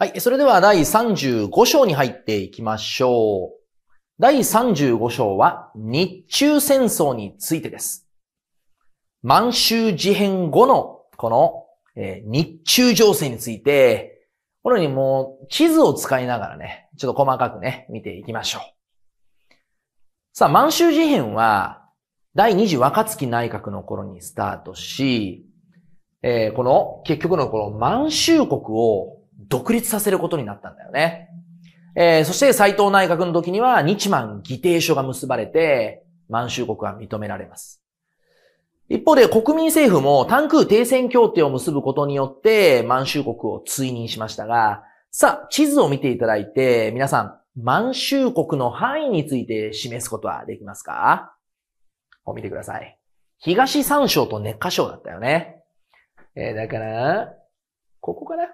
はい。それでは第35章に入っていきましょう。第35章は日中戦争についてです。満州事変後のこの、え日中情勢について、このようにもう地図を使いながらね、ちょっと細かくね、見ていきましょう。さあ、満州事変は第2次若月内閣の頃にスタートし、えー、この結局のこの満州国を独立させることになったんだよね。えー、そして斎藤内閣の時には日満議定書が結ばれて、満州国は認められます。一方で国民政府も単空停戦協定を結ぶことによって満州国を追認しましたが、さあ、地図を見ていただいて、皆さん、満州国の範囲について示すことはできますかを見てください。東三省と熱火省だったよね。えー、だから、ここかな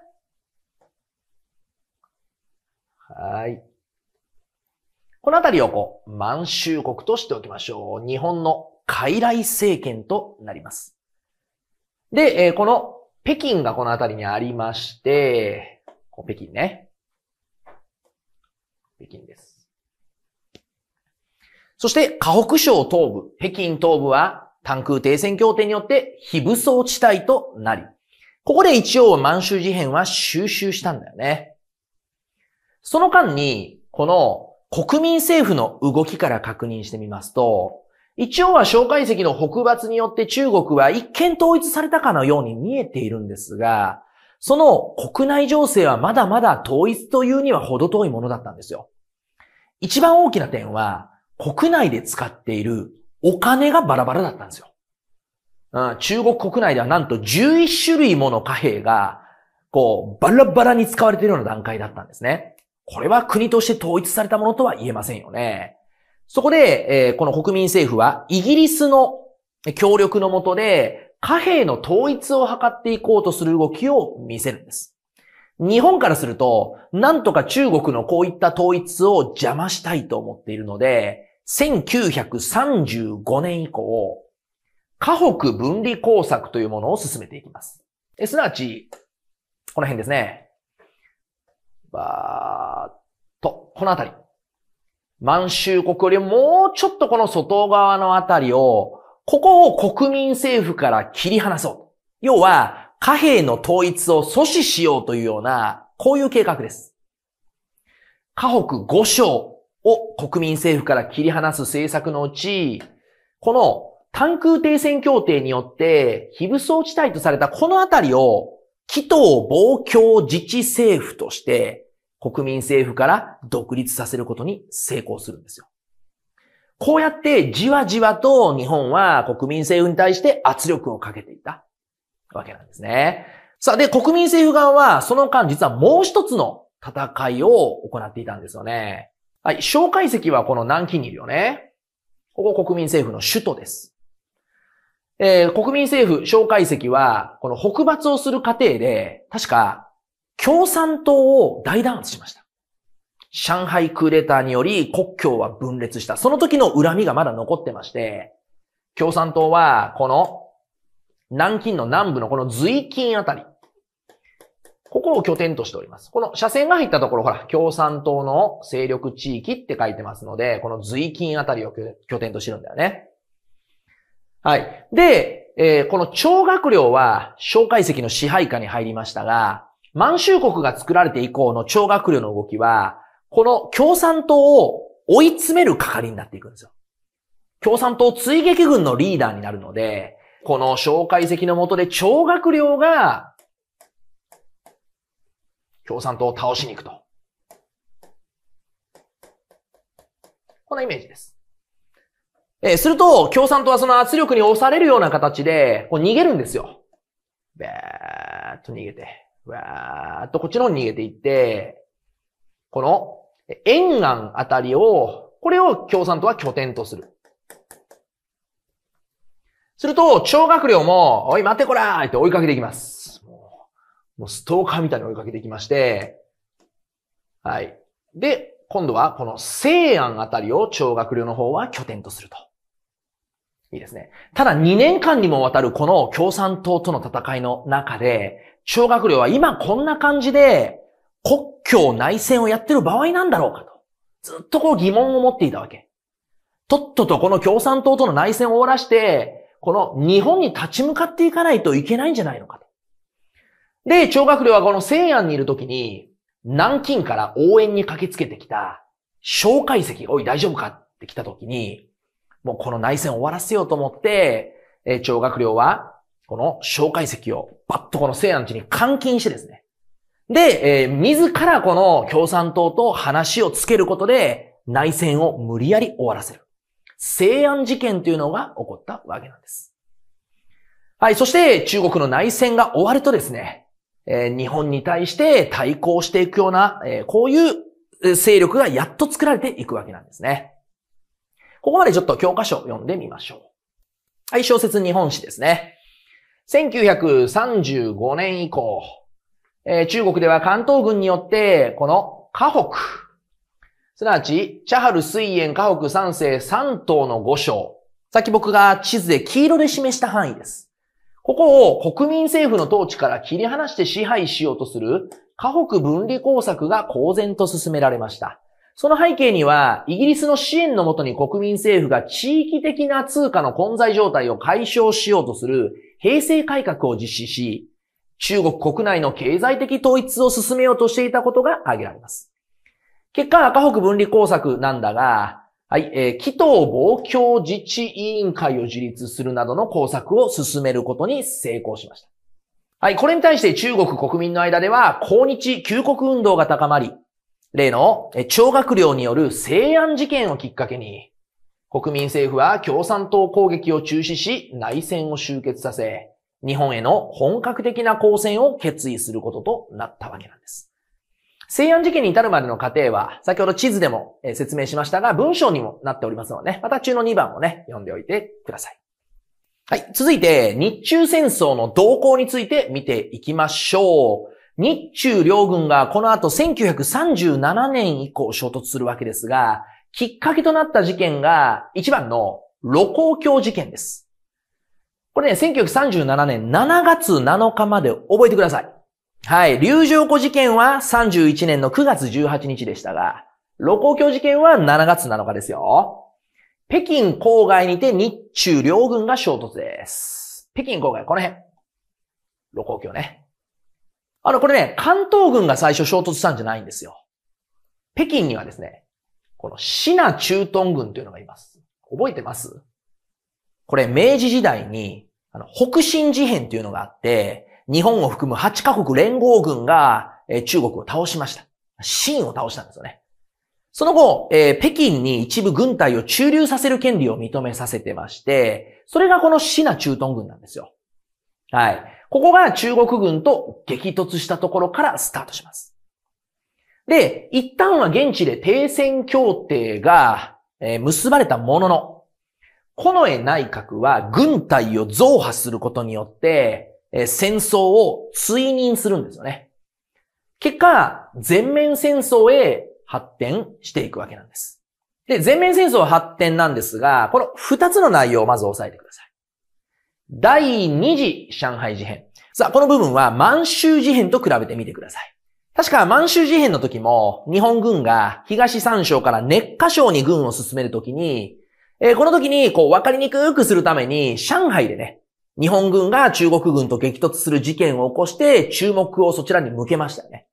はい。このあたりをこう、満州国としておきましょう。日本の傀儡政権となります。で、えこの北京がこのあたりにありまして、こう北京ね。北京です。そして、河北省東部、北京東部は、単空停戦協定によって非武装地帯となり、ここで一応満州事変は収集したんだよね。その間に、この国民政府の動きから確認してみますと、一応は蒋介石の北伐によって中国は一見統一されたかのように見えているんですが、その国内情勢はまだまだ統一というには程遠いものだったんですよ。一番大きな点は、国内で使っているお金がバラバラだったんですよ。中国国内ではなんと11種類もの貨幣が、こう、バラバラに使われているような段階だったんですね。これは国として統一されたものとは言えませんよね。そこで、えー、この国民政府は、イギリスの協力のもとで、貨幣の統一を図っていこうとする動きを見せるんです。日本からすると、なんとか中国のこういった統一を邪魔したいと思っているので、1935年以降、河北分離工作というものを進めていきます。すなわち、この辺ですね。バーっと、このあたり。満州国よりもうちょっとこの外側のあたりを、ここを国民政府から切り離そう。要は、貨幣の統一を阻止しようというような、こういう計画です。河北5省を国民政府から切り離す政策のうち、この単空停戦協定によって非武装地帯とされたこのあたりを、紀藤防共自治政府として国民政府から独立させることに成功するんですよ。こうやってじわじわと日本は国民政府に対して圧力をかけていたわけなんですね。さあで、国民政府側はその間実はもう一つの戦いを行っていたんですよね。はい、蒋介石はこの南京にいるよね。ここ国民政府の首都です。えー、国民政府、蒋介石は、この北伐をする過程で、確か、共産党を大弾圧しました。上海クーデターにより国境は分裂した。その時の恨みがまだ残ってまして、共産党はこの南京の南部のこの随近あたり、ここを拠点としております。この斜線が入ったところ、ほら、共産党の勢力地域って書いてますので、この随近あたりを拠点としてるんだよね。はい。で、えー、この張学良は、蒋介石の支配下に入りましたが、満州国が作られて以降の超学領の動きは、この共産党を追い詰める係になっていくんですよ。共産党追撃軍のリーダーになるので、この蒋介石の下で超学領が、共産党を倒しに行くと。こんなイメージです。えー、すると、共産党はその圧力に押されるような形で、こう逃げるんですよ。べーっと逃げて。わーっとこっちの方に逃げていって、この沿岸あたりを、これを共産党は拠点とする。すると、超学寮も、おい待ってこらーって追いかけていきます。もうストーカーみたいに追いかけてきまして、はい。で、今度はこの西安あたりを超学寮の方は拠点とすると。いいですね。ただ2年間にもわたるこの共産党との戦いの中で、小学寮は今こんな感じで国境内戦をやってる場合なんだろうかと。ずっとこう疑問を持っていたわけ。とっととこの共産党との内戦を終わらして、この日本に立ち向かっていかないといけないんじゃないのかと。で、小学寮はこの西安にいるときに、南京から応援に駆けつけてきた、蒋介石、おい大丈夫かって来たときに、もうこの内戦を終わらせようと思って、え、学寮はこの蒋介石をバッとこの西安地に監禁してですね。で、えー、自らこの共産党と話をつけることで内戦を無理やり終わらせる。西安事件というのが起こったわけなんです。はい、そして中国の内戦が終わるとですね、えー、日本に対して対抗していくような、えー、こういう勢力がやっと作られていくわけなんですね。ここまでちょっと教科書を読んでみましょう。はい、小説日本史ですね。1935年以降、えー、中国では関東軍によって、この河北、すなわち、チャハル水炎河北三世三島の五省。さっき僕が地図で黄色で示した範囲です。ここを国民政府の統治から切り離して支配しようとする河北分離工作が公然と進められました。その背景には、イギリスの支援のもとに国民政府が地域的な通貨の混在状態を解消しようとする平成改革を実施し、中国国内の経済的統一を進めようとしていたことが挙げられます。結果、赤北分離工作なんだが、はい、えー、紀藤防共自治委員会を樹立するなどの工作を進めることに成功しました。はい、これに対して中国国民の間では、抗日救国運動が高まり、例の、え、超学料による西安事件をきっかけに、国民政府は共産党攻撃を中止し、内戦を終結させ、日本への本格的な抗戦を決意することとなったわけなんです。西安事件に至るまでの過程は、先ほど地図でも説明しましたが、文章にもなっておりますので、ね、また中の2番をね、読んでおいてください。はい。続いて、日中戦争の動向について見ていきましょう。日中両軍がこの後1937年以降衝突するわけですが、きっかけとなった事件が、1番の露光橋事件です。これね、1937年7月7日まで覚えてください。はい。流浄湖事件は31年の9月18日でしたが、露光橋事件は7月7日ですよ。北京郊外にて日中両軍が衝突です。北京郊外、この辺。露光橋ね。あの、これね、関東軍が最初衝突したんじゃないんですよ。北京にはですね、このシナ駐屯軍というのがいます。覚えてますこれ明治時代に、あの、北進事変というのがあって、日本を含む8カ国連合軍が、え中国を倒しました。秦を倒したんですよね。その後、えー、北京に一部軍隊を駐留させる権利を認めさせてまして、それがこのシナ駐屯軍なんですよ。はい。ここが中国軍と激突したところからスタートします。で、一旦は現地で停戦協定が、え結ばれたものの、この江内閣は軍隊を増派することによって、え戦争を追認するんですよね。結果、全面戦争へ発展していくわけなんです。で、全面戦争発展なんですが、この二つの内容をまず押さえてください。第二次上海事変。さあ、この部分は満州事変と比べてみてください。確か満州事変の時も、日本軍が東三省から熱火省に軍を進める時に、えー、この時に、こう、わかりにくくするために、上海でね、日本軍が中国軍と激突する事件を起こして、注目をそちらに向けましたよね。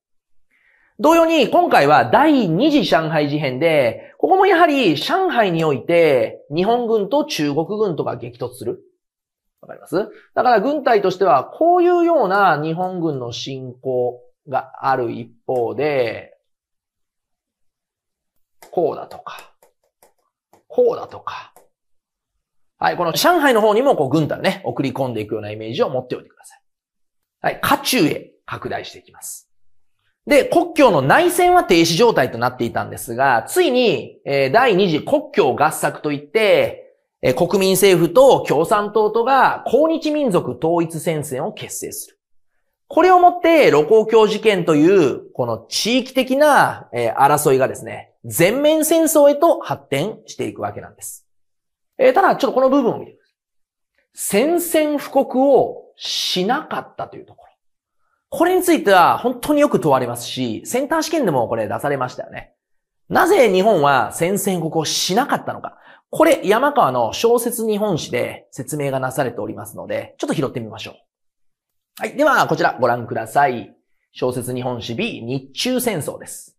同様に、今回は第二次上海事変で、ここもやはり上海において、日本軍と中国軍とが激突する。わかりますだから軍隊としては、こういうような日本軍の侵攻、がある一方で、こうだとか、こうだとか。はい、この上海の方にもこう軍隊をね、送り込んでいくようなイメージを持っておいてください。はい、下中へ拡大していきます。で、国境の内戦は停止状態となっていたんですが、ついに、え第二次国境合作といって、え国民政府と共産党とが抗日民族統一戦線を結成する。これをもって、露光橋事件という、この地域的な、争いがですね、全面戦争へと発展していくわけなんです。えただ、ちょっとこの部分を見てください。宣戦布告をしなかったというところ。これについては本当によく問われますし、センター試験でもこれ出されましたよね。なぜ日本は宣戦布告をしなかったのか。これ、山川の小説日本史で説明がなされておりますので、ちょっと拾ってみましょう。はい。では、こちらご覧ください。小説日本史 B 日中戦争です。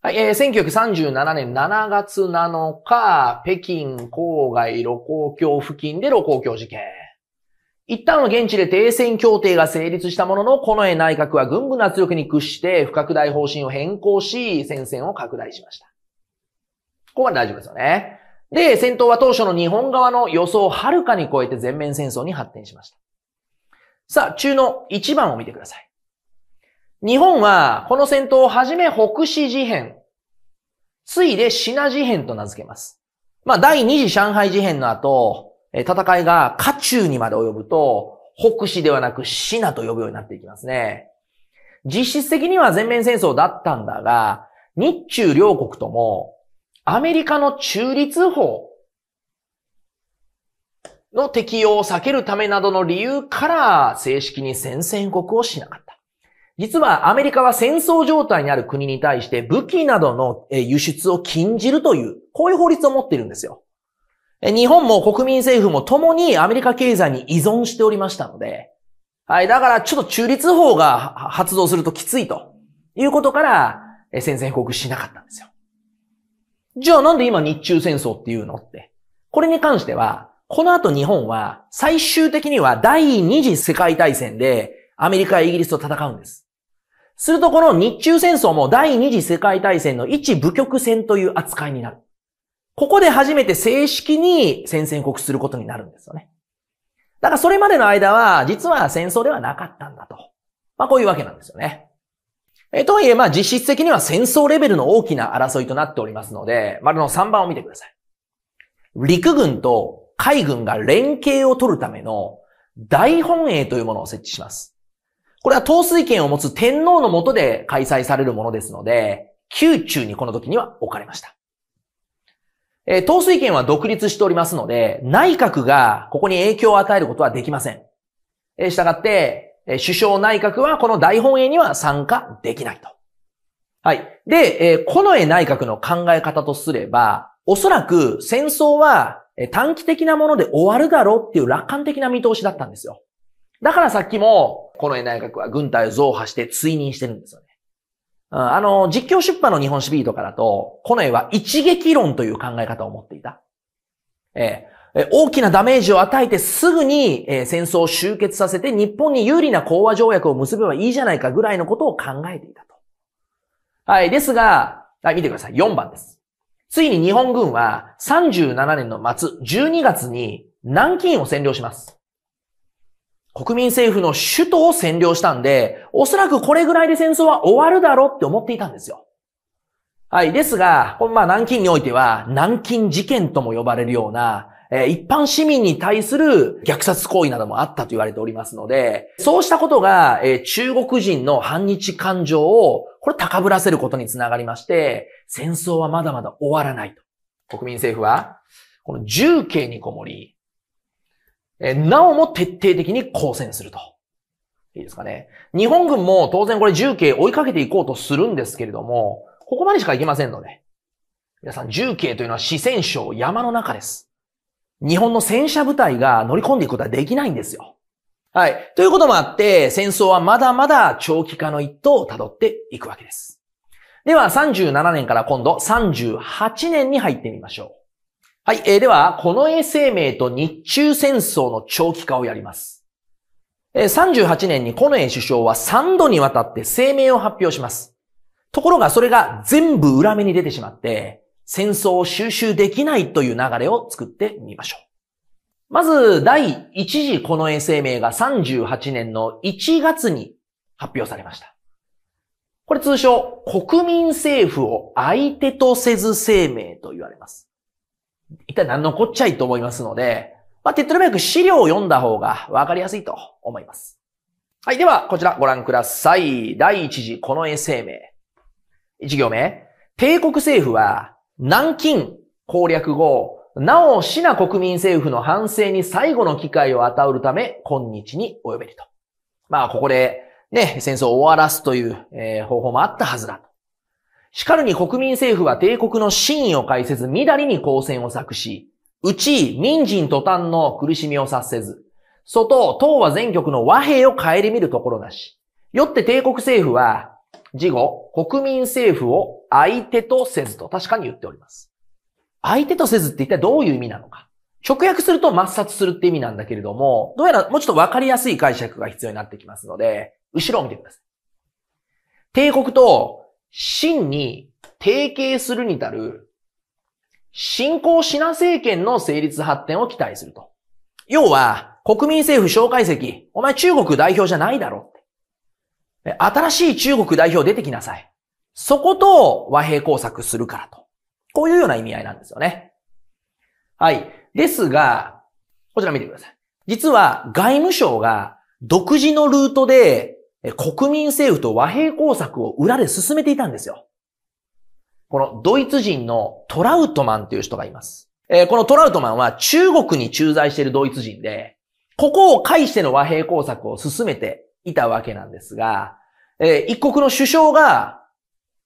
はい、えー、1937年7月7日、北京郊外露光橋付近で露光橋事件。一旦の現地で停戦協定が成立したものの、近衛内閣は軍部の圧力に屈して不拡大方針を変更し、戦線を拡大しました。ここまで大丈夫ですよね。で、戦闘は当初の日本側の予想をはるかに超えて全面戦争に発展しました。さあ、中の1番を見てください。日本は、この戦闘をはじめ北市事変、ついで品事変と名付けます。まあ、第二次上海事変の後、戦いが下中にまで及ぶと、北市ではなく品と呼ぶようになっていきますね。実質的には全面戦争だったんだが、日中両国とも、アメリカの中立法の適用を避けるためなどの理由から正式に宣戦布告をしなかった。実はアメリカは戦争状態にある国に対して武器などの輸出を禁じるという、こういう法律を持っているんですよ。日本も国民政府も共にアメリカ経済に依存しておりましたので、はい、だからちょっと中立法が発動するときついということから宣戦布告しなかったんですよ。じゃあなんで今日中戦争っていうのって。これに関しては、この後日本は最終的には第二次世界大戦でアメリカやイギリスと戦うんです。するとこの日中戦争も第二次世界大戦の一部局戦という扱いになる。ここで初めて正式に宣戦告することになるんですよね。だからそれまでの間は実は戦争ではなかったんだと。まあこういうわけなんですよね。えとはいえまあ実質的には戦争レベルの大きな争いとなっておりますので、丸の3番を見てください。陸軍と海軍が連携を取るための大本営というものを設置します。これは統帥権を持つ天皇のもとで開催されるものですので、宮中にこの時には置かれました。えー、統帥権は独立しておりますので、内閣がここに影響を与えることはできません。えー、したがって、えー、首相内閣はこの大本営には参加できないと。はい。で、えー、この絵内閣の考え方とすれば、おそらく戦争は短期的なもので終わるだろうっていう楽観的な見通しだったんですよ。だからさっきも、この内閣は軍隊を増派して追認してるんですよね。あの、実況出版の日本史ビートからと、この絵は一撃論という考え方を持っていた。えー、大きなダメージを与えてすぐに、え戦争を終結させて日本に有利な講和条約を結べばいいじゃないかぐらいのことを考えていたと。はい。ですが、はい、見てください。4番です。ついに日本軍は37年の末、12月に南京を占領します。国民政府の首都を占領したんで、おそらくこれぐらいで戦争は終わるだろうって思っていたんですよ。はい。ですが、このまあ南京においては、南京事件とも呼ばれるような、え一般市民に対する虐殺行為などもあったと言われておりますので、そうしたことが、え中国人の反日感情を、これ高ぶらせることにつながりまして、戦争はまだまだ終わらないと。国民政府は、この重慶にこもり、えなおも徹底的に抗戦すると。いいですかね。日本軍も当然これ重慶追いかけていこうとするんですけれども、ここまでしか行けませんので。皆さん、重慶というのは四川省山の中です。日本の戦車部隊が乗り込んでいくことはできないんですよ。はい。ということもあって、戦争はまだまだ長期化の一途をたどっていくわけです。では、37年から今度38年に入ってみましょう。はい。えー、では、この衛生命と日中戦争の長期化をやります。えー、38年に近衛首相は3度にわたって声明を発表します。ところがそれが全部裏目に出てしまって、戦争を収集できないという流れを作ってみましょう。まず、第1次この衛声明が38年の1月に発表されました。これ通称、国民政府を相手とせず声明と言われます。一体何のこっちゃいと思いますので、まあ、手っ取り早く資料を読んだ方がわかりやすいと思います。はい。では、こちらご覧ください。第1次この衛声明。1行目。帝国政府は南京攻略後、なお、シナ国民政府の反省に最後の機会を与うるため、今日に及べると。まあ、ここで、ね、戦争を終わらすという、えー、方法もあったはずだと。しかるに国民政府は帝国の真意を介せず、みだりに公戦を策し、うち民人途端の苦しみを察せず、外、党は全局の和平を顧みるところなし。よって帝国政府は、事後、国民政府を相手とせずと確かに言っております。相手とせずって一体どういう意味なのか。直訳すると抹殺するって意味なんだけれども、どうやらもうちょっとわかりやすい解釈が必要になってきますので、後ろを見てください。帝国と真に提携するに至る、新興シナ政権の成立発展を期待すると。要は、国民政府紹介席、お前中国代表じゃないだろって。新しい中国代表出てきなさい。そこと和平工作するからと。こういうような意味合いなんですよね。はい。ですが、こちら見てください。実は外務省が独自のルートで国民政府と和平工作を裏で進めていたんですよ。このドイツ人のトラウトマンという人がいます。えー、このトラウトマンは中国に駐在しているドイツ人で、ここを介しての和平工作を進めて、いたわけなんですが、えー、一国の首相が、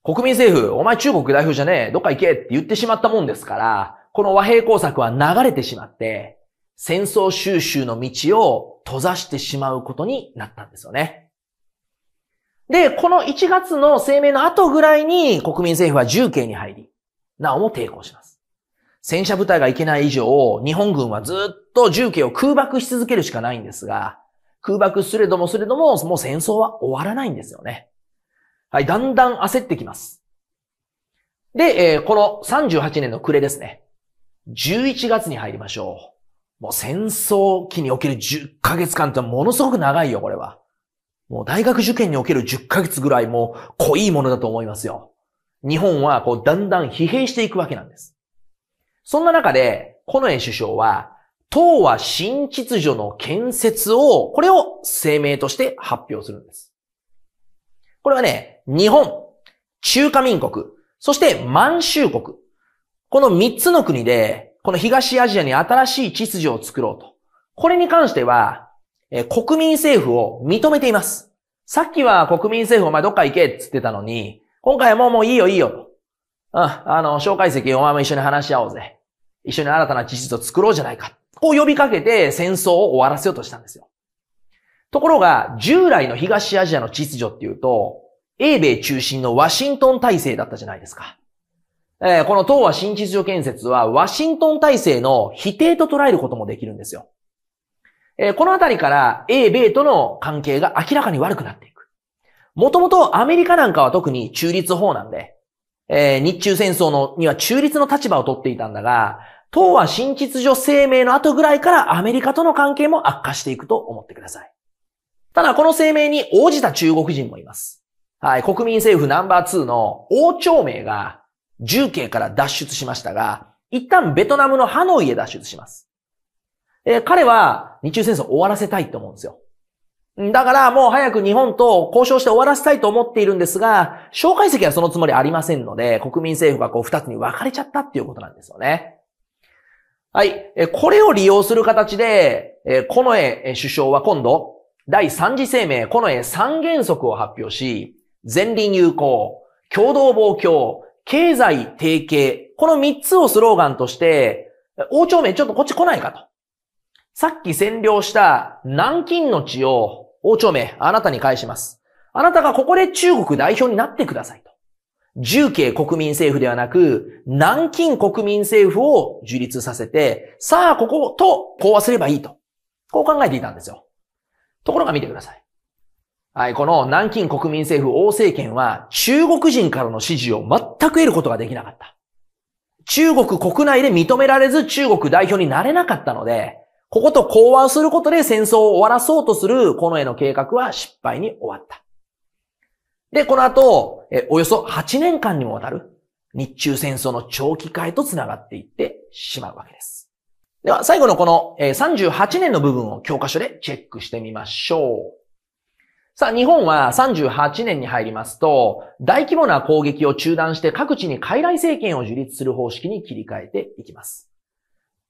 国民政府、お前中国代表じゃねえ、どっか行けって言ってしまったもんですから、この和平工作は流れてしまって、戦争収集の道を閉ざしてしまうことになったんですよね。で、この1月の声明の後ぐらいに国民政府は重慶に入り、なおも抵抗します。戦車部隊が行けない以上、日本軍はずっと重慶を空爆し続けるしかないんですが、空爆すれどもすれども、もう戦争は終わらないんですよね。はい、だんだん焦ってきます。で、えー、この38年の暮れですね。11月に入りましょう。もう戦争期における10ヶ月間ってものすごく長いよ、これは。もう大学受験における10ヶ月ぐらいもう濃いものだと思いますよ。日本はこうだんだん疲弊していくわけなんです。そんな中で、この首相は党は新秩序の建設を、これを声明として発表するんです。これはね、日本、中華民国、そして満州国。この3つの国で、この東アジアに新しい秩序を作ろうと。これに関しては、え国民政府を認めています。さっきは国民政府お前どっか行けって言ってたのに、今回はもうもういいよいいよと。うん、あの、紹介席お前も一緒に話し合おうぜ。一緒に新たな事実を作ろうじゃないか。こう呼びかけて戦争を終わらせようとしたんですよ。ところが、従来の東アジアの秩序っていうと、英米中心のワシントン体制だったじゃないですか。えー、この東亜新秩序建設は、ワシントン体制の否定と捉えることもできるんですよ。えー、このあたりから、英米との関係が明らかに悪くなっていく。もともとアメリカなんかは特に中立法なんで、えー、日中戦争のには中立の立場を取っていたんだが、党は新秩序声明の後ぐらいからアメリカとの関係も悪化していくと思ってください。ただこの声明に応じた中国人もいます。はい、国民政府ナンバー2の王朝名が重慶から脱出しましたが、一旦ベトナムのハノイへ脱出します。えー、彼は日中戦争終わらせたいと思うんですよ。だからもう早く日本と交渉して終わらせたいと思っているんですが、蒋介石はそのつもりありませんので、国民政府がこう二つに分かれちゃったっていうことなんですよね。はい。これを利用する形で、この絵首相は今度、第3次声明、この絵3原則を発表し、前輪友好、共同防強、経済提携、この3つをスローガンとして、王朝名ちょっとこっち来ないかと。さっき占領した南京の地を王朝名あなたに返します。あなたがここで中国代表になってくださいと。重慶国民政府ではなく、南京国民政府を樹立させて、さあ、ここと講和すればいいと。こう考えていたんですよ。ところが見てください。はい、この南京国民政府王政権は中国人からの支持を全く得ることができなかった。中国国内で認められず中国代表になれなかったので、ここと講和することで戦争を終わらそうとするこの絵の計画は失敗に終わった。で、この後、えおよそ8年間にもわたる日中戦争の長期化へと繋がっていってしまうわけです。では、最後のこの、え38年の部分を教科書でチェックしてみましょう。さあ、日本は38年に入りますと、大規模な攻撃を中断して各地に傀儡政権を樹立する方式に切り替えていきます。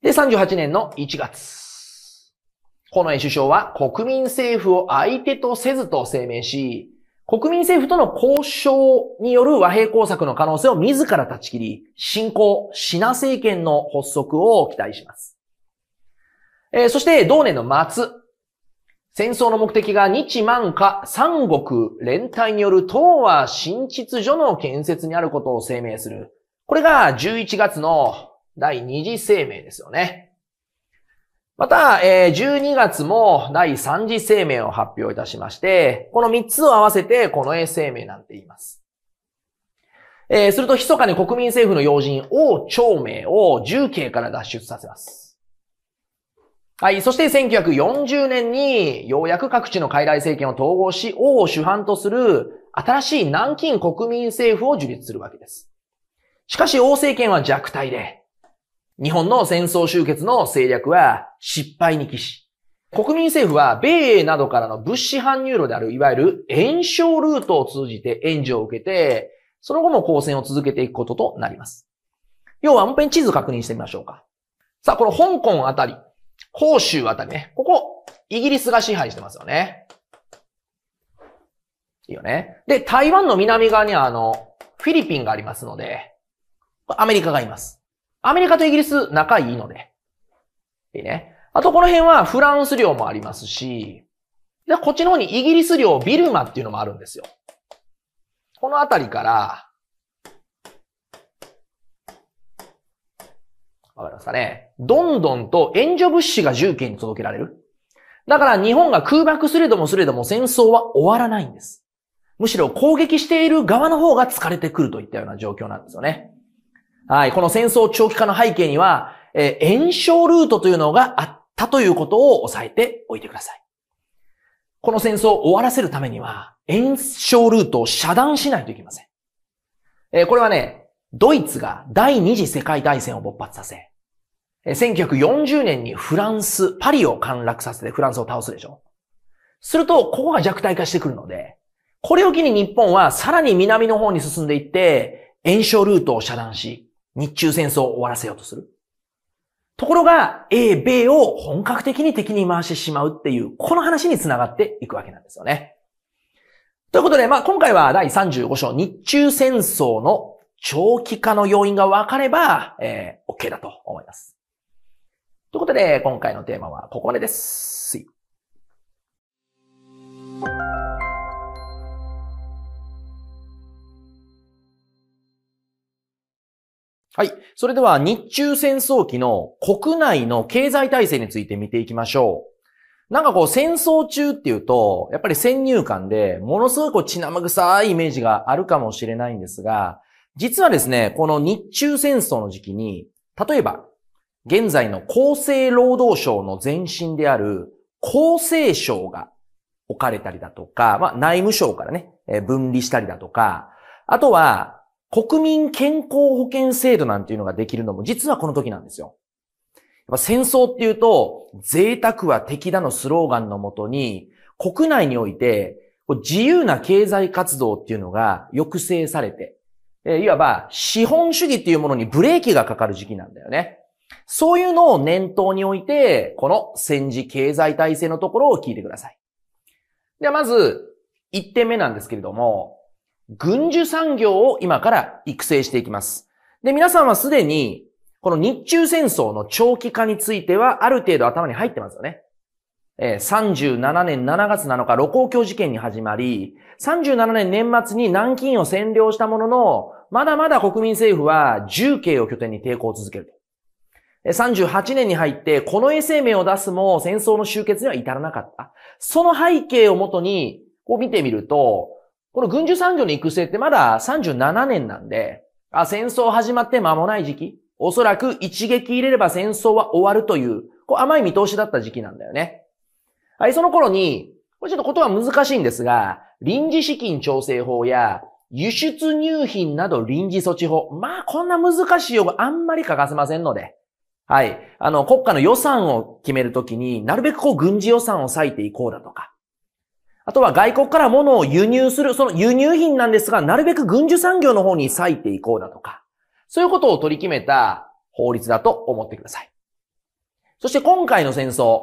で、38年の1月、この江首相は国民政府を相手とせずと声明し、国民政府との交渉による和平工作の可能性を自ら断ち切り、進行、シナ政権の発足を期待します。えー、そして、同年の末、戦争の目的が日満化三国連帯による東和新秩序の建設にあることを声明する。これが11月の第二次声明ですよね。また、えー、12月も第3次声明を発表いたしまして、この3つを合わせて、この A 声明なんて言います。えー、すると、密かに国民政府の要人、王長明を重慶から脱出させます。はい。そして、1940年に、ようやく各地の傀儡政権を統合し、王を主犯とする、新しい南京国民政府を樹立するわけです。しかし、王政権は弱体で、日本の戦争終結の政略は失敗に帰し、国民政府は米英などからの物資搬入路である、いわゆる炎症ルートを通じて援助を受けて、その後も交戦を続けていくこととなります。要は、もう一遍地図確認してみましょうか。さあ、この香港あたり、広州あたりね、ここ、イギリスが支配してますよね。いいよね。で、台湾の南側には、あの、フィリピンがありますので、アメリカがいます。アメリカとイギリス仲いいので。いいね。あとこの辺はフランス領もありますし、でこっちの方にイギリス領ビルマっていうのもあるんですよ。この辺りから、わかりますかね。どんどんと援助物資が重慶に届けられる。だから日本が空爆すれどもすれども戦争は終わらないんです。むしろ攻撃している側の方が疲れてくるといったような状況なんですよね。はい、この戦争長期化の背景には、えー、炎症ルートというのがあったということを押さえておいてください。この戦争を終わらせるためには、炎症ルートを遮断しないといけません。えー、これはね、ドイツが第二次世界大戦を勃発させ、1940年にフランス、パリを陥落させてフランスを倒すでしょ。すると、ここが弱体化してくるので、これを機に日本はさらに南の方に進んでいって、炎症ルートを遮断し、日中戦争を終わらせようとする。ところが、英米を本格的に敵に回してしまうっていう、この話につながっていくわけなんですよね。ということで、まあ、今回は第35章、日中戦争の長期化の要因が分かれば、えー、OK だと思います。ということで、今回のテーマはここまでです。はい。それでは日中戦争期の国内の経済体制について見ていきましょう。なんかこう戦争中っていうと、やっぱり先入観でものすごく血生臭いイメージがあるかもしれないんですが、実はですね、この日中戦争の時期に、例えば、現在の厚生労働省の前身である厚生省が置かれたりだとか、まあ内務省からね、分離したりだとか、あとは国民健康保険制度なんていうのができるのも実はこの時なんですよ。戦争っていうと、贅沢は敵だのスローガンのもとに、国内において、自由な経済活動っていうのが抑制されて、いわば資本主義っていうものにブレーキがかかる時期なんだよね。そういうのを念頭において、この戦時経済体制のところを聞いてください。ではまず、1点目なんですけれども、軍需産業を今から育成していきます。で、皆さんはすでに、この日中戦争の長期化については、ある程度頭に入ってますよね。えー、37年7月7日、盧溝橋事件に始まり、37年年末に南京を占領したものの、まだまだ国民政府は重慶を拠点に抵抗を続ける。38年に入って、この衛生名を出すも戦争の終結には至らなかった。その背景をもとに、こう見てみると、この軍需産業の育成ってまだ37年なんで、あ戦争始まって間もない時期、おそらく一撃入れれば戦争は終わるという、こう甘い見通しだった時期なんだよね。はい、その頃に、これちょっと言葉難しいんですが、臨時資金調整法や輸出入品など臨時措置法。まあ、こんな難しい用語あんまり欠かせませんので。はい。あの、国家の予算を決めるときになるべくこう軍事予算を割いていこうだとか、あとは外国から物を輸入する、その輸入品なんですが、なるべく軍需産業の方に割いていこうだとか、そういうことを取り決めた法律だと思ってください。そして今回の戦争、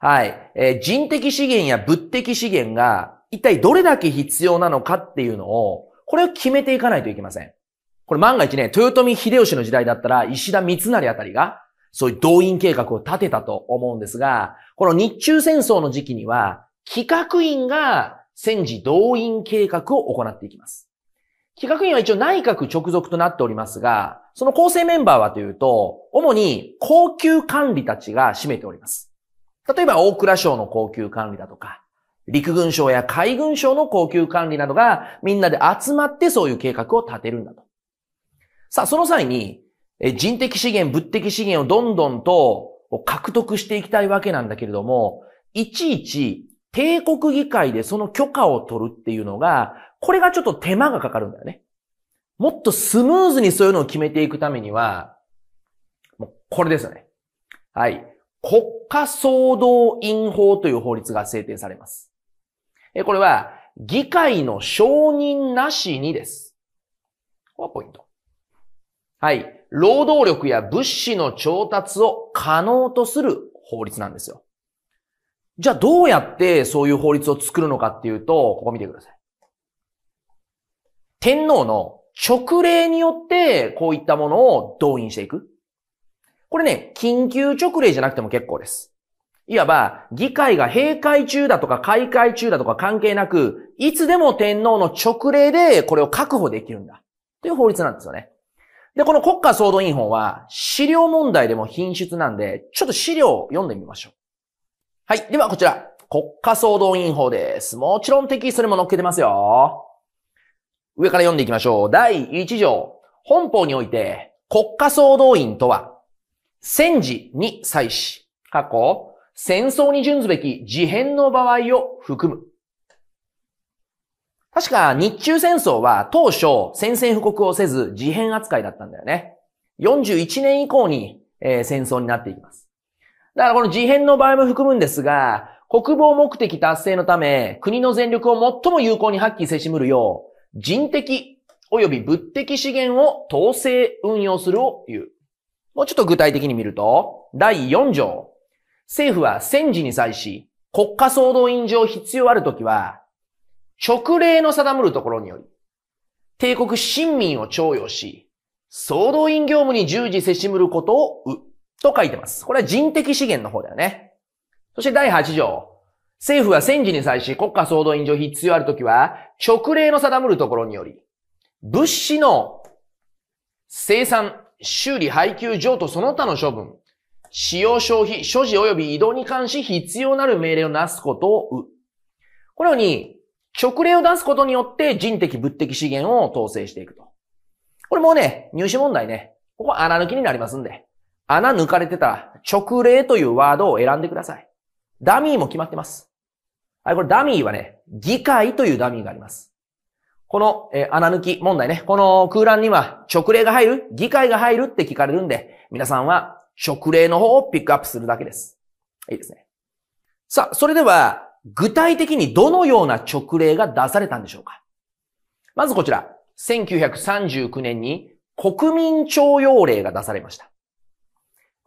はい、えー、人的資源や物的資源が一体どれだけ必要なのかっていうのを、これを決めていかないといけません。これ万が一ね、豊臣秀吉の時代だったら、石田三成あたりが、そういう動員計画を立てたと思うんですが、この日中戦争の時期には、企画院が戦時動員計画を行っていきます。企画院は一応内閣直属となっておりますが、その構成メンバーはというと、主に高級管理たちが占めております。例えば大蔵省の高級管理だとか、陸軍省や海軍省の高級管理などがみんなで集まってそういう計画を立てるんだと。さあ、その際に、人的資源、物的資源をどんどんと獲得していきたいわけなんだけれども、いちいち帝国議会でその許可を取るっていうのが、これがちょっと手間がかかるんだよね。もっとスムーズにそういうのを決めていくためには、もうこれですよね。はい。国家総動員法という法律が制定されます。え、これは、議会の承認なしにです。ここはポイント。はい。労働力や物資の調達を可能とする法律なんですよ。じゃあどうやってそういう法律を作るのかっていうと、ここ見てください。天皇の直令によってこういったものを動員していく。これね、緊急直令じゃなくても結構です。いわば、議会が閉会中だとか開会中だとか関係なく、いつでも天皇の直令でこれを確保できるんだ。という法律なんですよね。で、この国家総動員法は、資料問題でも品質なんで、ちょっと資料を読んでみましょう。はい。ではこちら。国家総動員法です。もちろんテキストにも載っけてますよ。上から読んでいきましょう。第1条。本法において、国家総動員とは、戦時に際し、過去、戦争に準ずべき事変の場合を含む。確か日中戦争は当初宣戦布告をせず事変扱いだったんだよね。41年以降に、えー、戦争になっていきます。だからこの事変の場合も含むんですが、国防目的達成のため、国の全力を最も有効に発揮せしむるよう、人的及び物的資源を統制運用するを言う。もうちょっと具体的に見ると、第4条。政府は戦時に際し、国家総動員上必要あるときは、直令の定むるところにより、帝国新民を徴用し、総動員業務に従事せしむることをう。と書いてます。これは人的資源の方だよね。そして第8条。政府は戦時に際し国家総動員上必要あるときは、直令の定むるところにより、物資の生産、修理、配給、譲渡、その他の処分、使用、消費、所持及び移動に関し必要なる命令をなすことを、う。このように、直令を出すことによって人的物的資源を統制していくと。これもうね、入試問題ね、ここは穴抜きになりますんで。穴抜かれてたら、直霊というワードを選んでください。ダミーも決まってます。はい、これダミーはね、議会というダミーがあります。この、えー、穴抜き問題ね。この空欄には直霊が入る議会が入るって聞かれるんで、皆さんは直霊の方をピックアップするだけです。いいですね。さあ、それでは、具体的にどのような直令が出されたんでしょうかまずこちら、1939年に国民徴用令が出されました。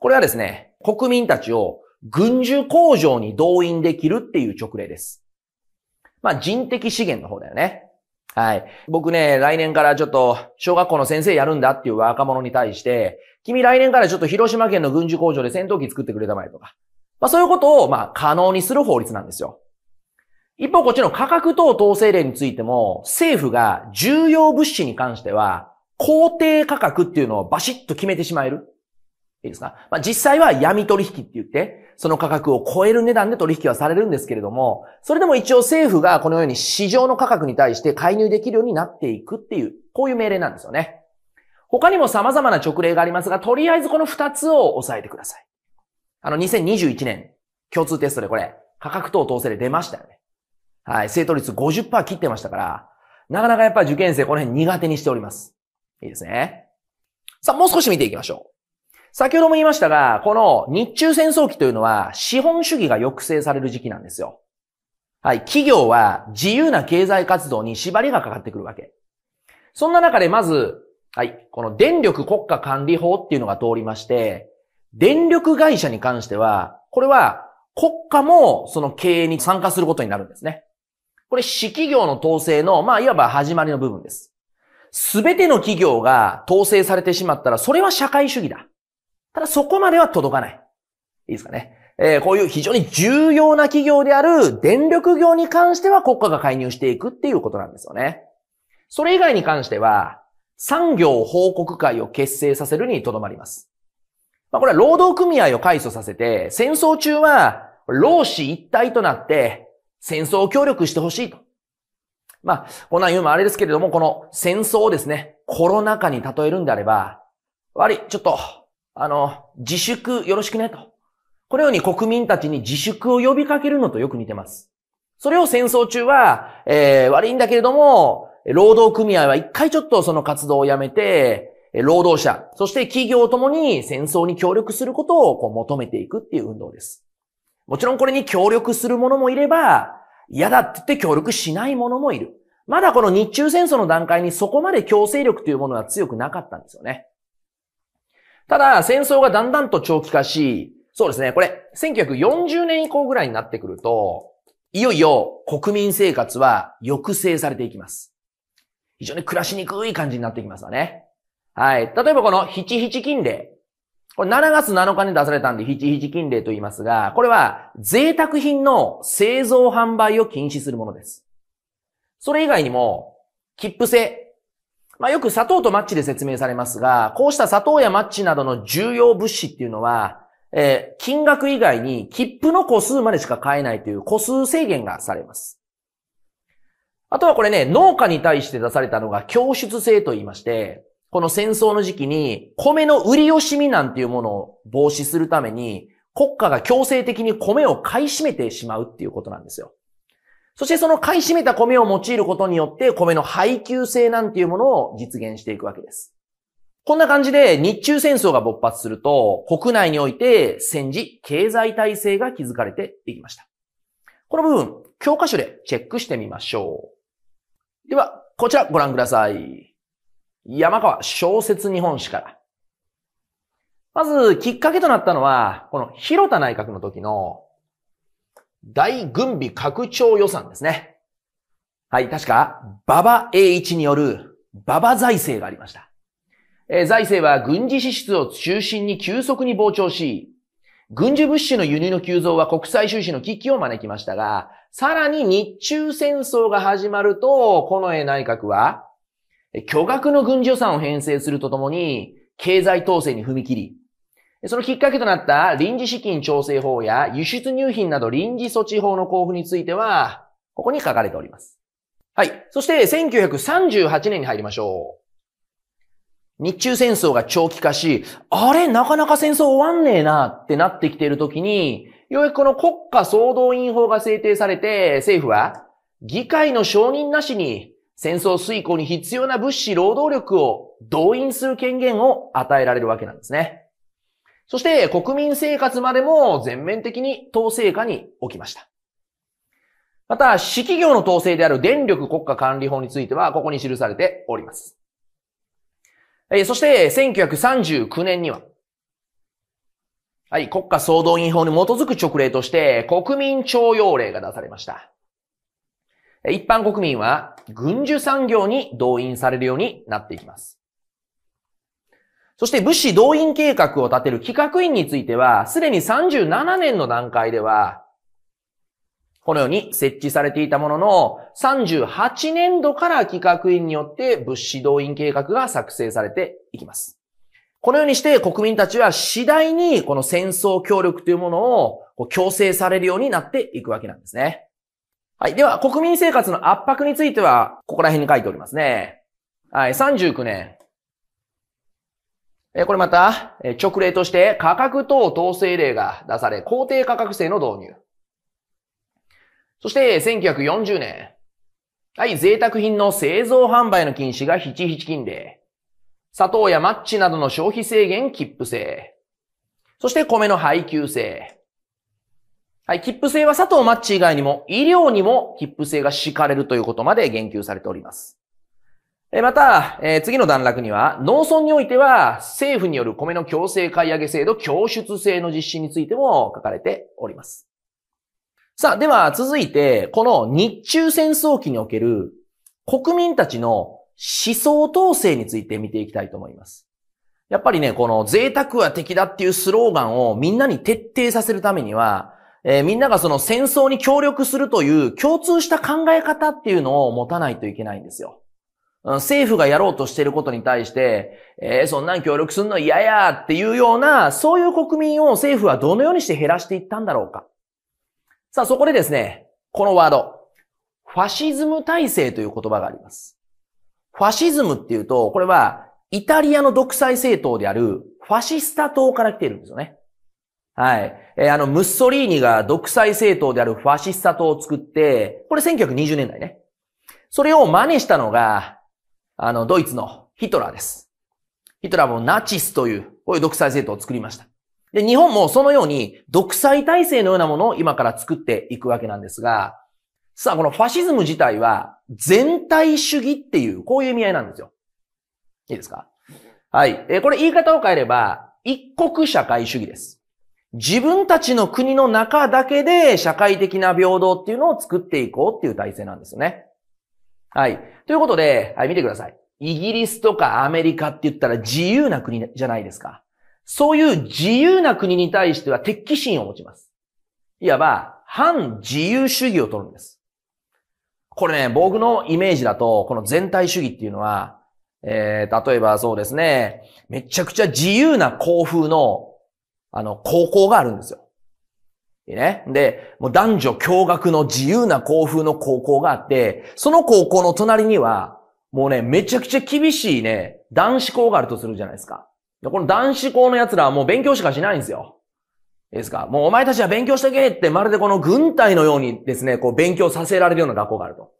これはですね、国民たちを軍需工場に動員できるっていう勅令です。まあ人的資源の方だよね。はい。僕ね、来年からちょっと小学校の先生やるんだっていう若者に対して、君来年からちょっと広島県の軍需工場で戦闘機作ってくれたまえとか。まあそういうことを、まあ可能にする法律なんですよ。一方こっちの価格等統制令についても、政府が重要物資に関しては、工定価格っていうのをバシッと決めてしまえる。いいですか。まあ、実際は闇取引って言って、その価格を超える値段で取引はされるんですけれども、それでも一応政府がこのように市場の価格に対して介入できるようになっていくっていう、こういう命令なんですよね。他にも様々な直令がありますが、とりあえずこの2つを押さえてください。あの、2021年、共通テストでこれ、価格等統制で出ましたよね。はい、正徒率50%切ってましたから、なかなかやっぱり受験生この辺苦手にしております。いいですね。さあ、もう少し見ていきましょう。先ほども言いましたが、この日中戦争期というのは資本主義が抑制される時期なんですよ。はい。企業は自由な経済活動に縛りがかかってくるわけ。そんな中でまず、はい。この電力国家管理法っていうのが通りまして、電力会社に関しては、これは国家もその経営に参加することになるんですね。これ、市企業の統制の、まあ、いわば始まりの部分です。すべての企業が統制されてしまったら、それは社会主義だ。ただそこまでは届かない。いいですかね。えー、こういう非常に重要な企業である電力業に関しては国家が介入していくっていうことなんですよね。それ以外に関しては、産業報告会を結成させるにとどまります。まあ、これは労働組合を改組させて、戦争中は労使一体となって戦争を協力してほしいと。まあ、こんなん言うもあれですけれども、この戦争をですね、コロナ禍に例えるんであれば、悪い、ちょっと、あの、自粛よろしくねと。このように国民たちに自粛を呼びかけるのとよく似てます。それを戦争中は、えー、悪いんだけれども、労働組合は一回ちょっとその活動をやめて、労働者、そして企業ともに戦争に協力することをこう求めていくっていう運動です。もちろんこれに協力する者もいれば、嫌だって言って協力しない者もいる。まだこの日中戦争の段階にそこまで強制力というものは強くなかったんですよね。ただ、戦争がだんだんと長期化し、そうですね、これ、1940年以降ぐらいになってくると、いよいよ国民生活は抑制されていきます。非常に暮らしにくい感じになってきますわね。はい。例えばこのヒチヒチ金令。これ7月7日に出されたんでヒチヒチ金令と言いますが、これは贅沢品の製造販売を禁止するものです。それ以外にも、切符制、まあ、よく砂糖とマッチで説明されますが、こうした砂糖やマッチなどの重要物資っていうのは、えー、金額以外に切符の個数までしか買えないという個数制限がされます。あとはこれね、農家に対して出されたのが供出制と言いまして、この戦争の時期に米の売り惜しみなんていうものを防止するために、国家が強制的に米を買い占めてしまうっていうことなんですよ。そしてその買い占めた米を用いることによって米の配給性なんていうものを実現していくわけです。こんな感じで日中戦争が勃発すると国内において戦時経済体制が築かれていきました。この部分、教科書でチェックしてみましょう。では、こちらご覧ください。山川小説日本史から。まず、きっかけとなったのは、この広田内閣の時の大軍備拡張予算ですね。はい、確か、馬場栄一による馬場財政がありました。えー、財政は軍事支出を中心に急速に膨張し、軍需物資の輸入の急増は国際収支の危機を招きましたが、さらに日中戦争が始まると、近衛内閣は、巨額の軍事予算を編成するとともに、経済統制に踏み切り、そのきっかけとなった臨時資金調整法や輸出入品など臨時措置法の交付については、ここに書かれております。はい。そして、1938年に入りましょう。日中戦争が長期化し、あれ、なかなか戦争終わんねえなってなってきているときに、ようやくこの国家総動員法が制定されて、政府は、議会の承認なしに、戦争遂行に必要な物資労働力を動員する権限を与えられるわけなんですね。そして国民生活までも全面的に統制下に置きました。また、市企業の統制である電力国家管理法については、ここに記されております。えそして、1939年には、はい、国家総動員法に基づく直令として、国民徴用令が出されました。一般国民は、軍需産業に動員されるようになっていきます。そして武士動員計画を立てる企画院については、すでに37年の段階では、このように設置されていたものの、38年度から企画院によって物資動員計画が作成されていきます。このようにして国民たちは次第にこの戦争協力というものを強制されるようになっていくわけなんですね。はい。では、国民生活の圧迫については、ここら辺に書いておりますね。はい。39年、これまた、直例として価格等統制令が出され、公定価格制の導入。そして、1940年。はい、贅沢品の製造販売の禁止がヒチヒ禁令。砂糖やマッチなどの消費制限切符制。そして、米の配給制。はい、切符制は砂糖マッチ以外にも、医療にも切符制が敷かれるということまで言及されております。また、えー、次の段落には、農村においては、政府による米の強制買い上げ制度、供出制の実施についても書かれております。さあ、では続いて、この日中戦争期における国民たちの思想統制について見ていきたいと思います。やっぱりね、この贅沢は敵だっていうスローガンをみんなに徹底させるためには、えー、みんながその戦争に協力するという共通した考え方っていうのを持たないといけないんですよ。政府がやろうとしていることに対して、えー、そんなん協力すんの嫌やっていうような、そういう国民を政府はどのようにして減らしていったんだろうか。さあ、そこでですね、このワード、ファシズム体制という言葉があります。ファシズムっていうと、これはイタリアの独裁政党であるファシスタ党から来ているんですよね。はい。えー、あの、ムッソリーニが独裁政党であるファシスタ党を作って、これ1920年代ね。それを真似したのが、あの、ドイツのヒトラーです。ヒトラーもナチスという、こういう独裁政党を作りました。で、日本もそのように独裁体制のようなものを今から作っていくわけなんですが、さあ、このファシズム自体は全体主義っていう、こういう意味合いなんですよ。いいですかはい。えー、これ言い方を変えれば、一国社会主義です。自分たちの国の中だけで社会的な平等っていうのを作っていこうっていう体制なんですよね。はい。ということで、はい、見てください。イギリスとかアメリカって言ったら自由な国じゃないですか。そういう自由な国に対しては敵心を持ちます。いわば、反自由主義を取るんです。これね、僕のイメージだと、この全体主義っていうのは、えー、例えばそうですね、めちゃくちゃ自由な校風の、あの、高校があるんですよ。でね。で、もう男女共学の自由な校風の高校があって、その高校の隣には、もうね、めちゃくちゃ厳しいね、男子校があるとするじゃないですか。で、この男子校の奴らはもう勉強しかしないんですよ。いいですかもうお前たちは勉強しとけって、まるでこの軍隊のようにですね、こう勉強させられるような学校があると。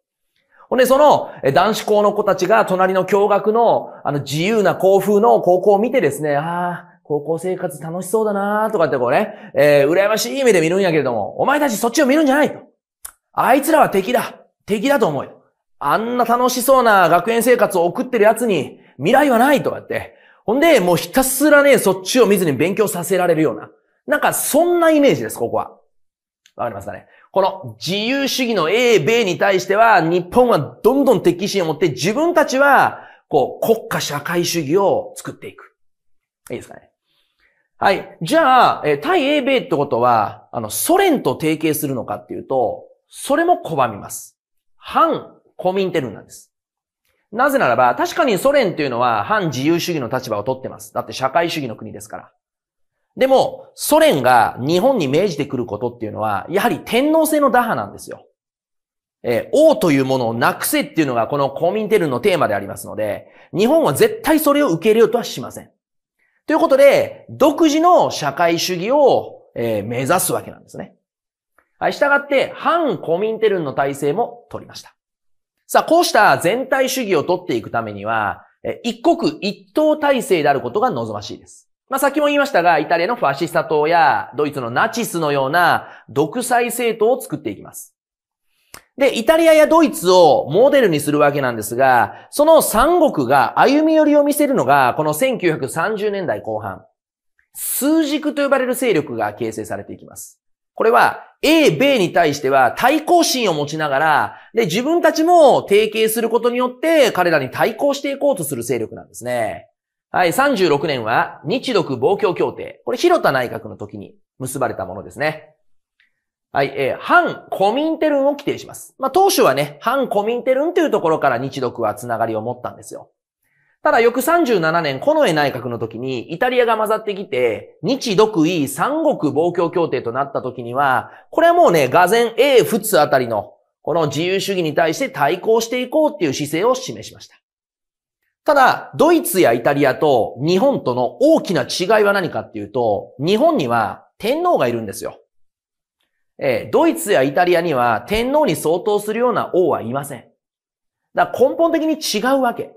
ほんで、その、男子校の子たちが隣の共学の、あの、自由な校風の高校を見てですね、ああ、高校生活楽しそうだなとかってこうね、えー、羨ましい目で見るんやけれども、お前たちそっちを見るんじゃないと。あいつらは敵だ。敵だと思うよ。あんな楽しそうな学園生活を送ってる奴に未来はないとかって。ほんで、もうひたすらね、そっちを見ずに勉強させられるような。なんか、そんなイメージです、ここは。わかりますかねこの自由主義の英米に対しては、日本はどんどん敵心を持って自分たちは、こう、国家社会主義を作っていく。いいですかねはい。じゃあ、え対英米ってことは、あの、ソ連と提携するのかっていうと、それも拒みます。反コミンテルンなんです。なぜならば、確かにソ連っていうのは反自由主義の立場をとってます。だって社会主義の国ですから。でも、ソ連が日本に命じてくることっていうのは、やはり天皇制の打破なんですよ。えー、王というものをなくせっていうのがこのコミンテルンのテーマでありますので、日本は絶対それを受け入れようとはしません。ということで、独自の社会主義を、えー、目指すわけなんですね。はい、従って、反コミンテルンの体制も取りました。さあ、こうした全体主義を取っていくためには、一国一党体制であることが望ましいです。まあ、きも言いましたが、イタリアのファシスタ党やドイツのナチスのような独裁政党を作っていきます。で、イタリアやドイツをモデルにするわけなんですが、その三国が歩み寄りを見せるのが、この1930年代後半、数軸と呼ばれる勢力が形成されていきます。これは、英米に対しては対抗心を持ちながら、で、自分たちも提携することによって、彼らに対抗していこうとする勢力なんですね。はい、36年は日独防共協定。これ、広田内閣の時に結ばれたものですね。はい、えー、反コミンテルンを規定します。まあ、当初はね、反コミンテルンというところから日独はつながりを持ったんですよ。ただ翌37年、この絵内閣の時に、イタリアが混ざってきて、日独位三国防共協定となった時には、これはもうね、俄然英仏あたりの、この自由主義に対して対抗していこうっていう姿勢を示しました。ただ、ドイツやイタリアと日本との大きな違いは何かっていうと、日本には天皇がいるんですよ。えー、ドイツやイタリアには天皇に相当するような王はいません。だから根本的に違うわけ。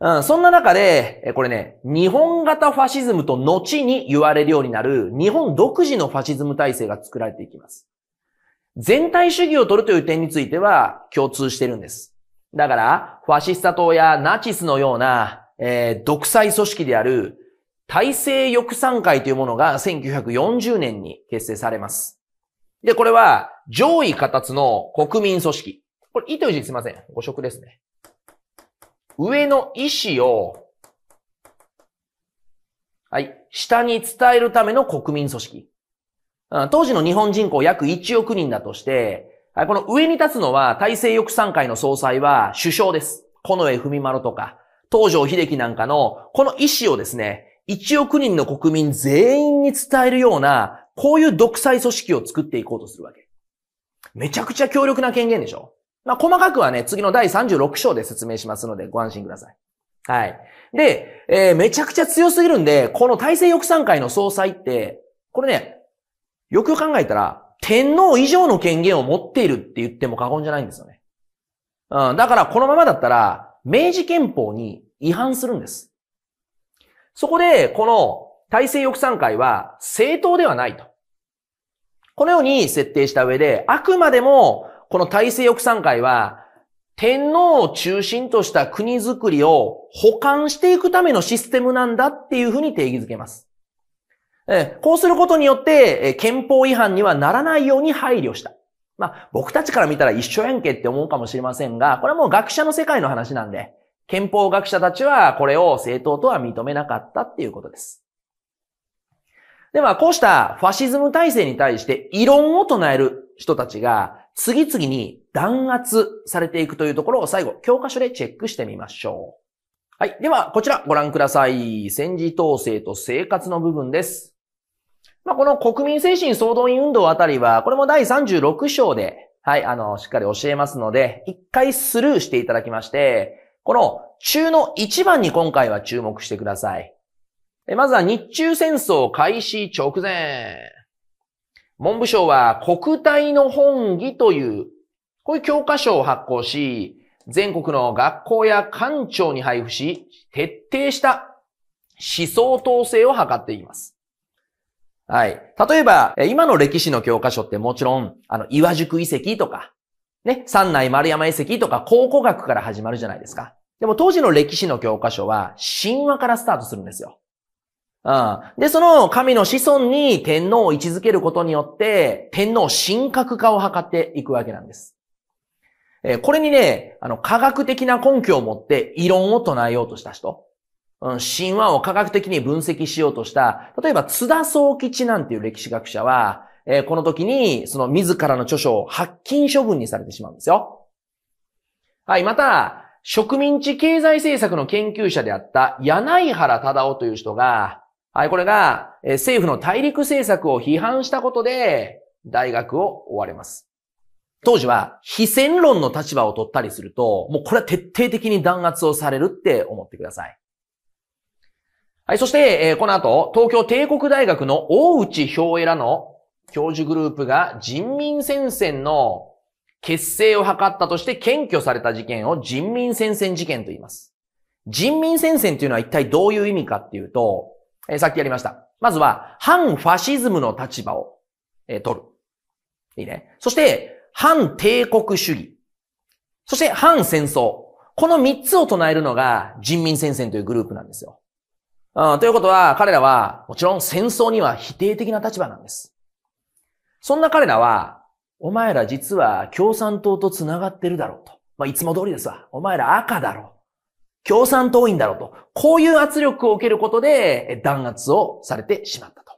うん、そんな中で、えこれね、日本型ファシズムと後に言われるようになる日本独自のファシズム体制が作られていきます。全体主義を取るという点については共通してるんです。だから、ファシスタ党やナチスのような、えー、独裁組織である体制翼賛会というものが1940年に結成されます。で、これは上位形の国民組織。これ、意図いうすいません。誤色ですね。上の意思を、はい、下に伝えるための国民組織。当時の日本人口約1億人だとして、この上に立つのは大政翼賛会の総裁は首相です。近衛文丸とか、東条秀樹なんかのこの意思をですね、1億人の国民全員に伝えるようなこういう独裁組織を作っていこうとするわけ。めちゃくちゃ強力な権限でしょまあ、細かくはね、次の第36章で説明しますので、ご安心ください。はい。で、えー、めちゃくちゃ強すぎるんで、この体制翼賛会の総裁って、これね、よく考えたら、天皇以上の権限を持っているって言っても過言じゃないんですよね。うん、だからこのままだったら、明治憲法に違反するんです。そこで、この体制翼散会は正当ではないと。このように設定した上で、あくまでもこの体制翼散会は天皇を中心とした国づくりを補完していくためのシステムなんだっていうふうに定義づけます。こうすることによって、憲法違反にはならないように配慮した。まあ、僕たちから見たら一緒やんけって思うかもしれませんが、これはもう学者の世界の話なんで、憲法学者たちはこれを政党とは認めなかったっていうことです。で、まあ、こうしたファシズム体制に対して異論を唱える人たちが、次々に弾圧されていくというところを最後、教科書でチェックしてみましょう。はい。では、こちらご覧ください。戦時統制と生活の部分です。まあ、この国民精神総動員運動あたりは、これも第36章で、はい、あの、しっかり教えますので、一回スルーしていただきまして、この中の1番に今回は注目してください。まずは日中戦争開始直前。文部省は国体の本義という、こういう教科書を発行し、全国の学校や官庁に配布し、徹底した思想統制を図っています。はい。例えば、今の歴史の教科書ってもちろん、あの、岩宿遺跡とか、ね、三内丸山遺跡とか考古学から始まるじゃないですか。でも当時の歴史の教科書は神話からスタートするんですよ。うん、で、その神の子孫に天皇を位置づけることによって、天皇神格化を図っていくわけなんです。えこれにね、あの、科学的な根拠を持って異論を唱えようとした人。うん、神話を科学的に分析しようとした、例えば津田総吉なんていう歴史学者は、えこの時に、その自らの著書を発禁処分にされてしまうんですよ。はい、また、植民地経済政策の研究者であった柳原忠夫という人が、はい、これが、え政府の大陸政策を批判したことで、大学を追われます。当時は、非戦論の立場を取ったりすると、もうこれは徹底的に弾圧をされるって思ってください。はい、そして、えこの後、東京帝国大学の大内兵衛らの教授グループが人民戦線の結成を図ったとして検挙された事件を人民戦線事件と言います。人民戦線というのは一体どういう意味かっていうと、えー、さっきやりました。まずは、反ファシズムの立場を、えー、取る。いいね。そして、反帝国主義。そして、反戦争。この三つを唱えるのが人民戦線というグループなんですよ。うん、ということは、彼らは、もちろん戦争には否定的な立場なんです。そんな彼らは、お前ら実は共産党と繋がってるだろうと。まあ、いつも通りですわ。お前ら赤だろう。共産党員だろうと。こういう圧力を受けることで弾圧をされてしまったと。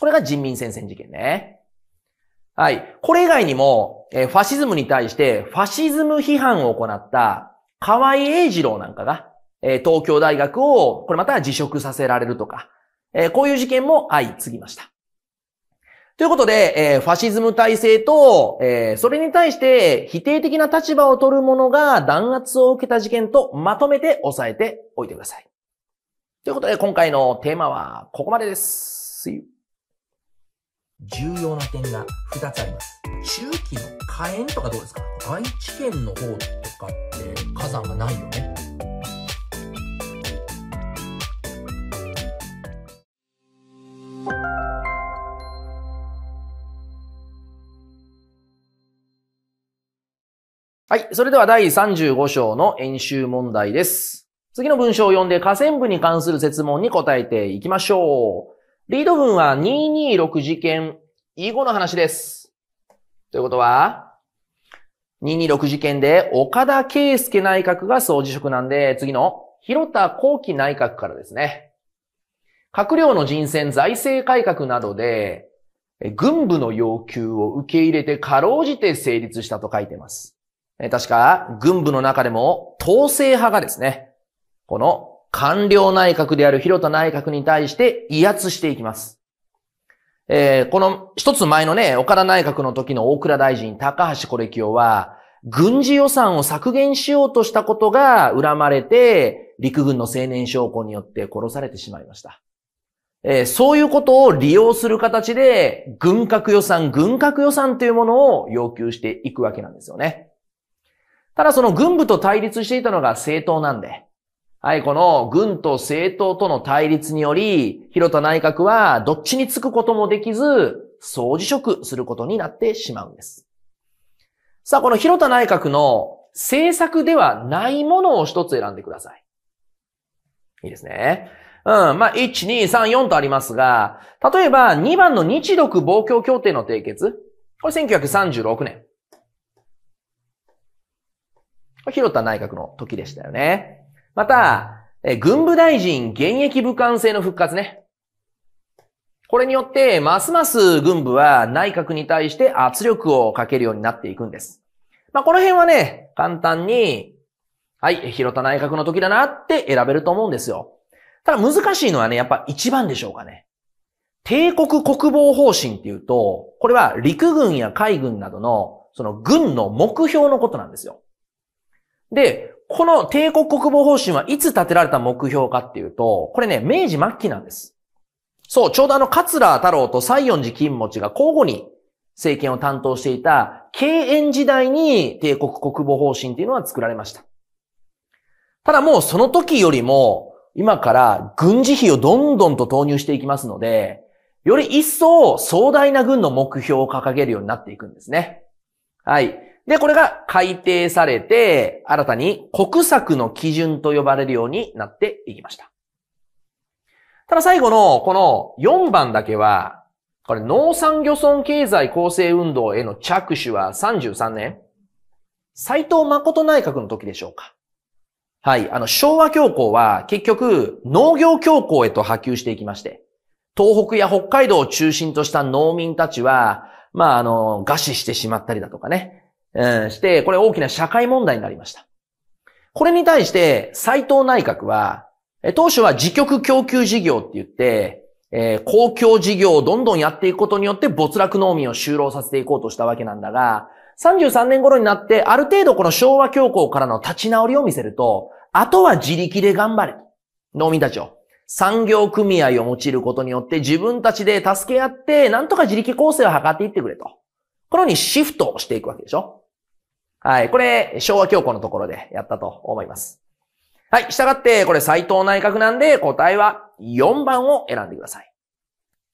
これが人民戦線事件ね。はい。これ以外にも、えファシズムに対してファシズム批判を行った河合英二郎なんかが、え東京大学を、これまた辞職させられるとか、えこういう事件も相次ぎました。ということで、えー、ファシズム体制と、えー、それに対して否定的な立場を取る者が弾圧を受けた事件とまとめて押さえておいてください。ということで、今回のテーマはここまでです。See 重要な点が2つあります。中期の火炎とかどうですか愛知県の方とかって火山がないよね。はい。それでは第35章の演習問題です。次の文章を読んで河川部に関する設問に答えていきましょう。リード文は226事件、以後の話です。ということは、226事件で岡田圭介内閣が総辞職なんで、次の広田幸期内閣からですね。閣僚の人選財政改革などで、軍部の要求を受け入れてかろうじて成立したと書いてます。え確か、軍部の中でも、統制派がですね、この官僚内閣である広田内閣に対して威圧していきます。えー、この一つ前のね、岡田内閣の時の大倉大臣、高橋コレキは、軍事予算を削減しようとしたことが恨まれて、陸軍の青年将校によって殺されてしまいました。えー、そういうことを利用する形で、軍拡予算、軍拡予算というものを要求していくわけなんですよね。ただその軍部と対立していたのが政党なんで、はい、この軍と政党との対立により、広田内閣はどっちにつくこともできず、総辞職することになってしまうんです。さあ、この広田内閣の政策ではないものを一つ選んでください。いいですね。うん。まあ、1、2、3、4とありますが、例えば2番の日独防共協定の締結。これ1936年。広田内閣の時でしたよね。また、え軍部大臣現役武官制の復活ね。これによって、ますます軍部は内閣に対して圧力をかけるようになっていくんです。まあ、この辺はね、簡単に、はい、広田内閣の時だなって選べると思うんですよ。ただ難しいのはね、やっぱ一番でしょうかね。帝国国防方針っていうと、これは陸軍や海軍などの、その軍の目標のことなんですよ。で、この帝国国防方針はいつ立てられた目標かっていうと、これね、明治末期なんです。そう、ちょうどあの、桂太郎と西園寺金持ちが交互に政権を担当していた、慶遠時代に帝国国防方針っていうのは作られました。ただもうその時よりも、今から軍事費をどんどんと投入していきますので、より一層壮大な軍の目標を掲げるようになっていくんですね。はい。で、これが改定されて、新たに国策の基準と呼ばれるようになっていきました。ただ最後のこの4番だけは、これ農産漁村経済構成運動への着手は33年、斎藤誠内閣の時でしょうか。はい。あの、昭和恐慌は結局農業恐慌へと波及していきまして、東北や北海道を中心とした農民たちは、まあ、あの、餓死してしまったりだとかね、うん、して、これ大きな社会問題になりました。これに対して斎藤内閣は、当初は自局供給事業って言って、えー、公共事業をどんどんやっていくことによって没落農民を就労させていこうとしたわけなんだが、33年頃になってある程度この昭和恐慌からの立ち直りを見せると、あとは自力で頑張れ。農民たちを。産業組合を用いることによって自分たちで助け合って、なんとか自力構成を図っていってくれと。このようにシフトをしていくわけでしょ。はい。これ、昭和教皇のところでやったと思います。はい。従って、これ斎藤内閣なんで、答えは4番を選んでください。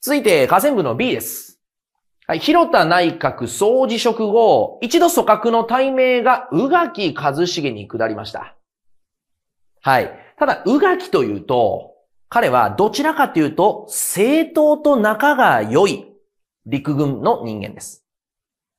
続いて、河川部の B です。はい。広田内閣総辞職後、一度組閣の対名が宇垣一重に下りました。はい。ただ、宇垣というと、彼はどちらかというと、政党と仲が良い陸軍の人間です。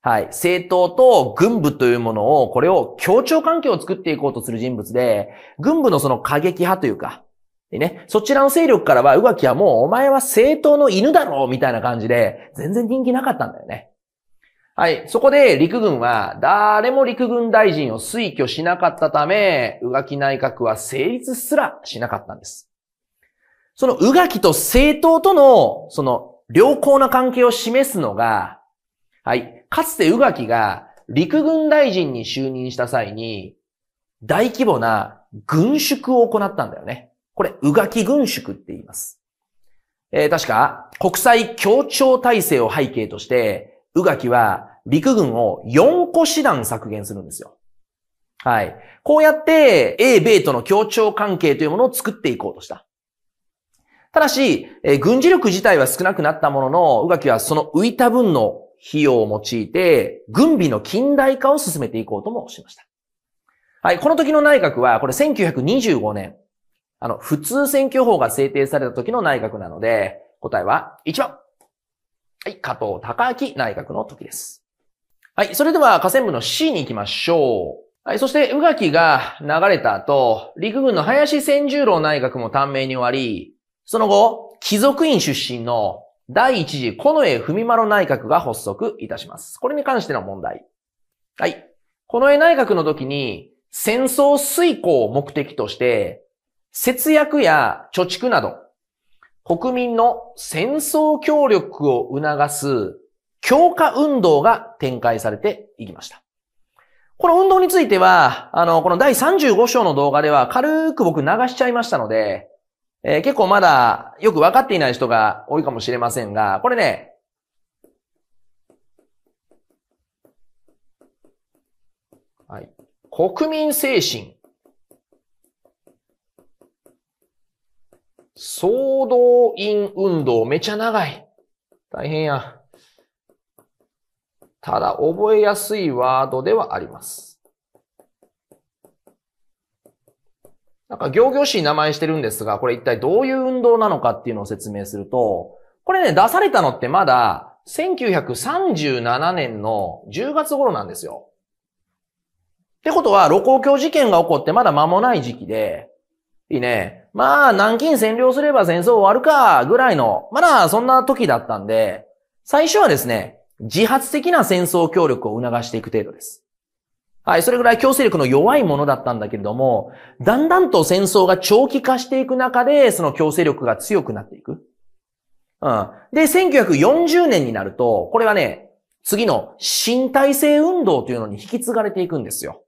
はい。政党と軍部というものを、これを協調関係を作っていこうとする人物で、軍部のその過激派というか、でね、そちらの勢力からは、浮気はもうお前は政党の犬だろうみたいな感じで、全然人気なかったんだよね。はい。そこで陸軍は、誰も陸軍大臣を推挙しなかったため、がき内閣は成立すらしなかったんです。そのがきと政党との、その良好な関係を示すのが、はい。かつて宇垣が陸軍大臣に就任した際に、大規模な軍縮を行ったんだよね。これ、宇垣軍縮って言います。えー、確か、国際協調体制を背景として、宇垣は陸軍を4個師団削減するんですよ。はい。こうやって、英米との協調関係というものを作っていこうとした。ただし、えー、軍事力自体は少なくなったものの、宇垣はその浮いた分の費用を用いて、軍備の近代化を進めていこうともしました。はい、この時の内閣は、これ1925年、あの、普通選挙法が制定された時の内閣なので、答えは1番。はい、加藤隆明内閣の時です。はい、それでは河川部の C に行きましょう。はい、そして宇垣が流れた後、陸軍の林千十郎内閣も短命に終わり、その後、貴族院出身の第1次、この江文丸内閣が発足いたします。これに関しての問題。はい。この絵内閣の時に、戦争遂行を目的として、節約や貯蓄など、国民の戦争協力を促す強化運動が展開されていきました。この運動については、あの、この第35章の動画では軽く僕流しちゃいましたので、えー、結構まだよく分かっていない人が多いかもしれませんが、これね、はい。国民精神。総動員運動めちゃ長い。大変や。ただ覚えやすいワードではあります。なんか行々しい名前してるんですが、これ一体どういう運動なのかっていうのを説明すると、これね、出されたのってまだ1937年の10月頃なんですよ。ってことは、露光橋事件が起こってまだ間もない時期で、いいね。まあ、南京占領すれば戦争終わるか、ぐらいの、まだそんな時だったんで、最初はですね、自発的な戦争協力を促していく程度です。はい、それぐらい強制力の弱いものだったんだけれども、だんだんと戦争が長期化していく中で、その強制力が強くなっていく。うん。で、1940年になると、これはね、次の新体制運動というのに引き継がれていくんですよ。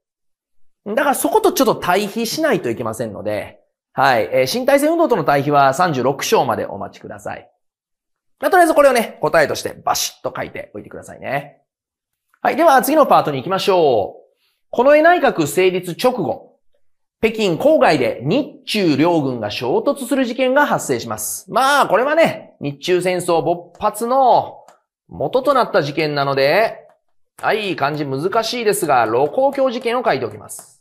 だからそことちょっと対比しないといけませんので、はい、えー、新体制運動との対比は36章までお待ちください。とりあえずこれをね、答えとしてバシッと書いておいてくださいね。はい、では次のパートに行きましょう。この絵内閣成立直後、北京郊外で日中両軍が衝突する事件が発生します。まあ、これはね、日中戦争勃発の元となった事件なので、はい、漢字難しいですが、露光橋事件を書いておきます。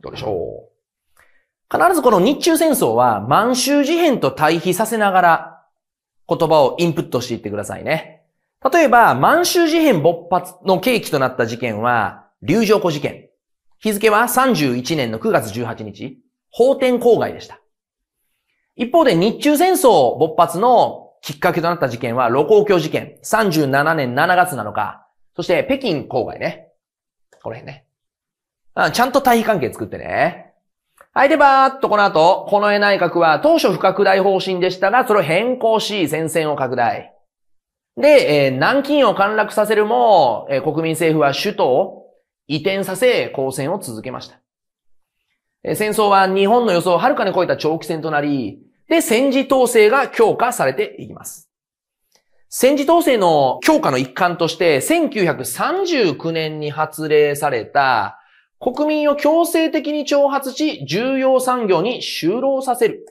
どうでしょう必ずこの日中戦争は満州事変と対比させながら言葉をインプットしていってくださいね。例えば、満州事変勃発の契機となった事件は、流浄湖事件。日付は31年の9月18日、法天郊外でした。一方で日中戦争勃発のきっかけとなった事件は、露光橋事件。37年7月なのか。そして、北京郊外ね。この辺ね。ちゃんと対比関係作ってね。はい、では、っとこの後、この絵内閣は当初不拡大方針でしたが、それを変更し、戦線を拡大。で、えー、南京を陥落させるも、えー、国民政府は首都を移転させ、抗戦を続けました。えー、戦争は日本の予想をはるかに超えた長期戦となり、で、戦時統制が強化されていきます。戦時統制の強化の一環として、1939年に発令された国民を強制的に挑発し、重要産業に就労させる。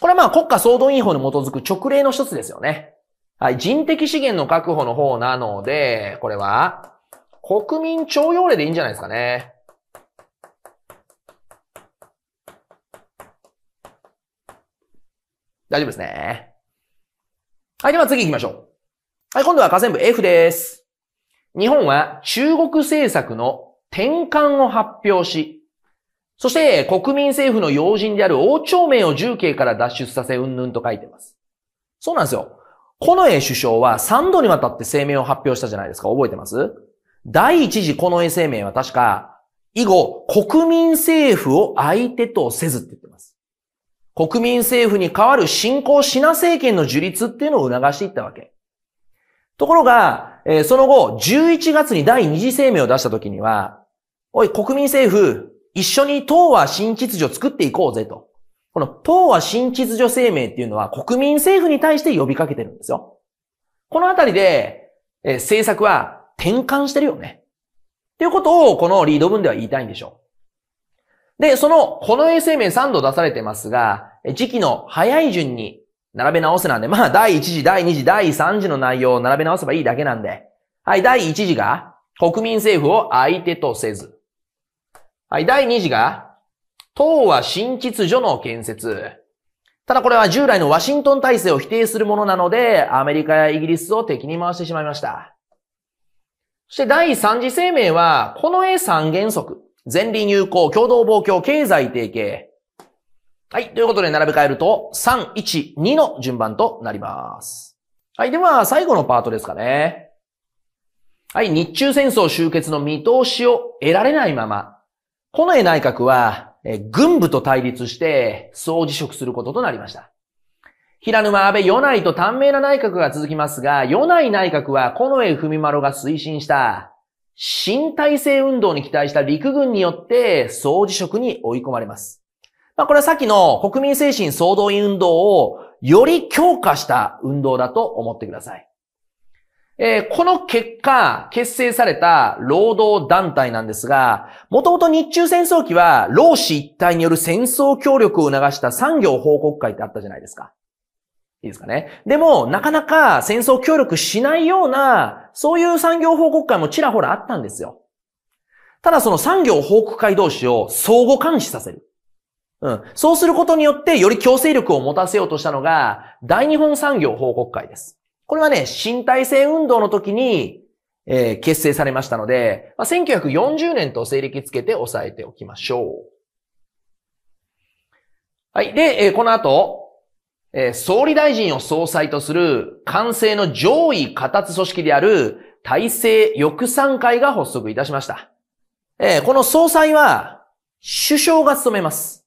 これはまあ国家総動員法に基づく直令の一つですよね。はい、人的資源の確保の方なので、これは、国民徴用令でいいんじゃないですかね。大丈夫ですね。はい、では次行きましょう。はい、今度は河川部 F です。日本は中国政策の転換を発表し、そして国民政府の要人である王朝名を重慶から脱出させ、うんぬんと書いてます。そうなんですよ。この絵首相は3度にわたって声明を発表したじゃないですか。覚えてます第1次この絵声明は確か、以後、国民政府を相手とせずって言ってます。国民政府に代わる新興シナ政権の樹立っていうのを促していったわけ。ところが、えー、その後、11月に第二次声明を出した時には、おい、国民政府、一緒に東和新秩序作っていこうぜと。この東和新秩序声明っていうのは国民政府に対して呼びかけてるんですよ。このあたりで、えー、政策は転換してるよね。っていうことをこのリード文では言いたいんでしょう。で、その、この衛生面3度出されてますが、時期の早い順に並べ直せなんで、まあ、第1次、第2次、第3次の内容を並べ直せばいいだけなんで。はい、第1次が、国民政府を相手とせず。はい、第2次が、党は新秩序の建設。ただこれは従来のワシントン体制を否定するものなので、アメリカやイギリスを敵に回してしまいました。そして第3次声明は、この絵3原則。前輪友好、共同防共、経済提携。はい。ということで、並べ替えると、3、1、2の順番となります。はい。では、最後のパートですかね。はい。日中戦争終結の見通しを得られないまま、近衛内閣は、え軍部と対立して、総辞職することとなりました。平沼安倍与内と短命な内閣が続きますが、与内内閣は近衛文丸が推進した、新体制運動に期待した陸軍によって総辞職に追い込まれます。まあ、これはさっきの国民精神総動員運動をより強化した運動だと思ってください。えー、この結果、結成された労働団体なんですが、もともと日中戦争期は、労使一体による戦争協力を促した産業報告会ってあったじゃないですか。いいですかね。でも、なかなか戦争協力しないような、そういう産業報告会もちらほらあったんですよ。ただその産業報告会同士を相互監視させる。うん。そうすることによって、より強制力を持たせようとしたのが、大日本産業報告会です。これはね、新体制運動の時に、えー、結成されましたので、まあ、1940年と西暦つけて押さえておきましょう。はい。で、えー、この後、えー、総理大臣を総裁とする、官制の上位下達組織である、体制翼3会が発足いたしました。えー、この総裁は、首相が務めます。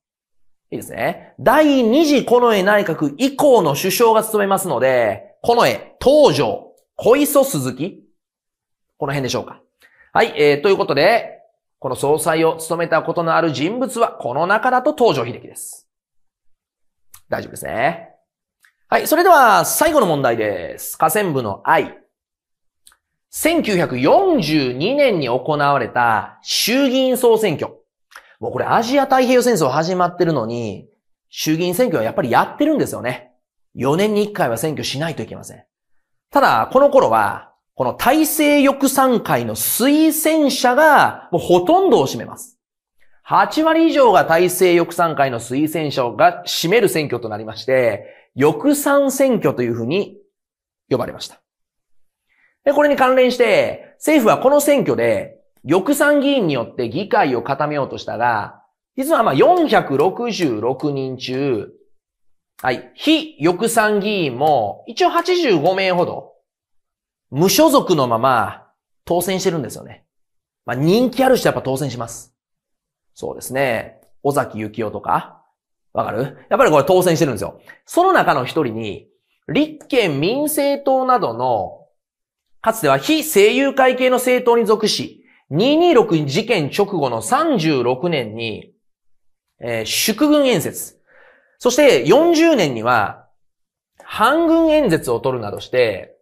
いいですね。第2次近衛内閣以降の首相が務めますので、近衛、東条、小磯鈴木この辺でしょうか。はい、えー、ということで、この総裁を務めたことのある人物は、この中だと東条秀樹です。大丈夫ですね。はい、それでは最後の問題です。河川部の愛。1942年に行われた衆議院総選挙。もうこれアジア太平洋戦争始まってるのに、衆議院選挙はやっぱりやってるんですよね。4年に1回は選挙しないといけません。ただ、この頃は、この体制翼参会の推薦者が、もうほとんどを占めます。8割以上が大政翼参会の推薦者が占める選挙となりまして、翼参選挙というふうに呼ばれました。で、これに関連して、政府はこの選挙で翼賛議員によって議会を固めようとしたが、実はまあ466人中、はい、非翼賛議員も一応85名ほど、無所属のまま当選してるんですよね。まあ人気ある人はやっぱ当選します。そうですね。尾崎幸雄とか、わかるやっぱりこれ当選してるんですよ。その中の一人に、立憲民政党などの、かつては非政友会系の政党に属し、226事件直後の36年に、えー、祝軍演説。そして40年には、反軍演説を取るなどして、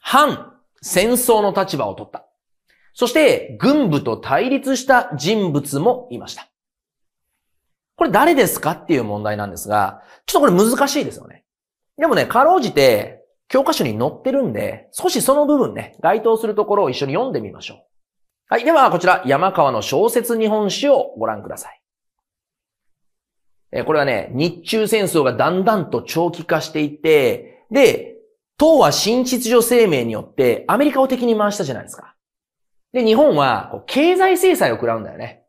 反戦争の立場を取った。そして、軍部と対立した人物もいました。これ誰ですかっていう問題なんですが、ちょっとこれ難しいですよね。でもね、かろうじて、教科書に載ってるんで、少しその部分ね、該当するところを一緒に読んでみましょう。はい。では、こちら、山川の小説日本史をご覧ください。え、これはね、日中戦争がだんだんと長期化していて、で、党は新秩序生命によってアメリカを敵に回したじゃないですか。で、日本はこう経済制裁を食らうんだよね。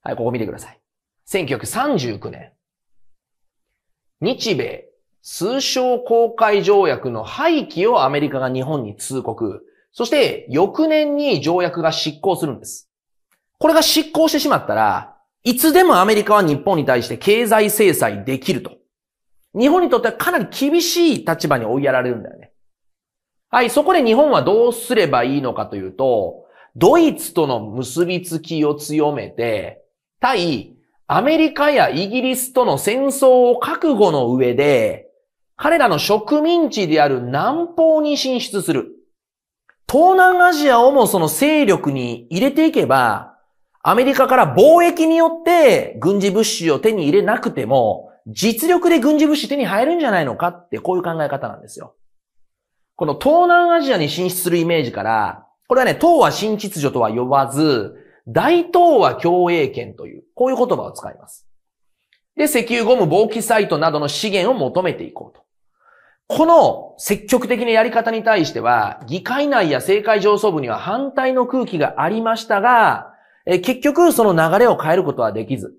はい、ここ見てください。1939年。日米通商公開条約の廃棄をアメリカが日本に通告。そして、翌年に条約が執行するんです。これが執行してしまったら、いつでもアメリカは日本に対して経済制裁できると。日本にとってはかなり厳しい立場に追いやられるんだよね。はい、そこで日本はどうすればいいのかというと、ドイツとの結びつきを強めて、対アメリカやイギリスとの戦争を覚悟の上で、彼らの植民地である南方に進出する。東南アジアをもその勢力に入れていけば、アメリカから貿易によって軍事物資を手に入れなくても、実力で軍事物資手に入るんじゃないのかって、こういう考え方なんですよ。この東南アジアに進出するイメージから、これはね、東は新秩序とは呼ばず、大東亜共栄圏という、こういう言葉を使います。で、石油ゴム、貿易サイトなどの資源を求めていこうと。この積極的なやり方に対しては、議会内や政界上層部には反対の空気がありましたが、え結局その流れを変えることはできず。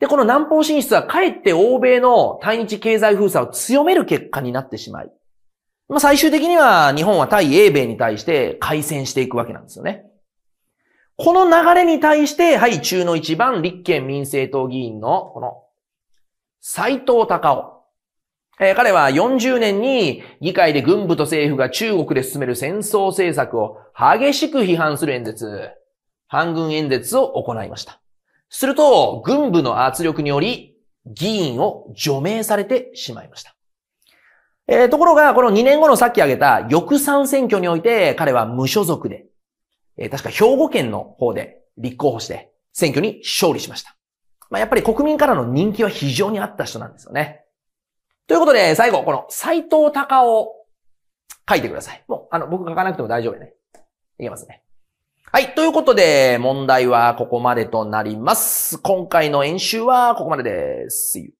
で、この南方進出はかえって欧米の対日経済封鎖を強める結果になってしまい、まあ、最終的には日本は対英米に対して開戦していくわけなんですよね。この流れに対して、はい、中の一番立憲民政党議員のこの斎藤隆夫。えー、彼は40年に議会で軍部と政府が中国で進める戦争政策を激しく批判する演説、反軍演説を行いました。すると、軍部の圧力により、議員を除名されてしまいました。えー、ところが、この2年後のさっき挙げた翌参選挙において、彼は無所属で、えー、確か兵庫県の方で立候補して、選挙に勝利しました。まあ、やっぱり国民からの人気は非常にあった人なんですよね。ということで、最後、この、斎藤隆を書いてください。もう、あの、僕書かなくても大丈夫ね。いけますね。はい。ということで、問題はここまでとなります。今回の演習はここまでです。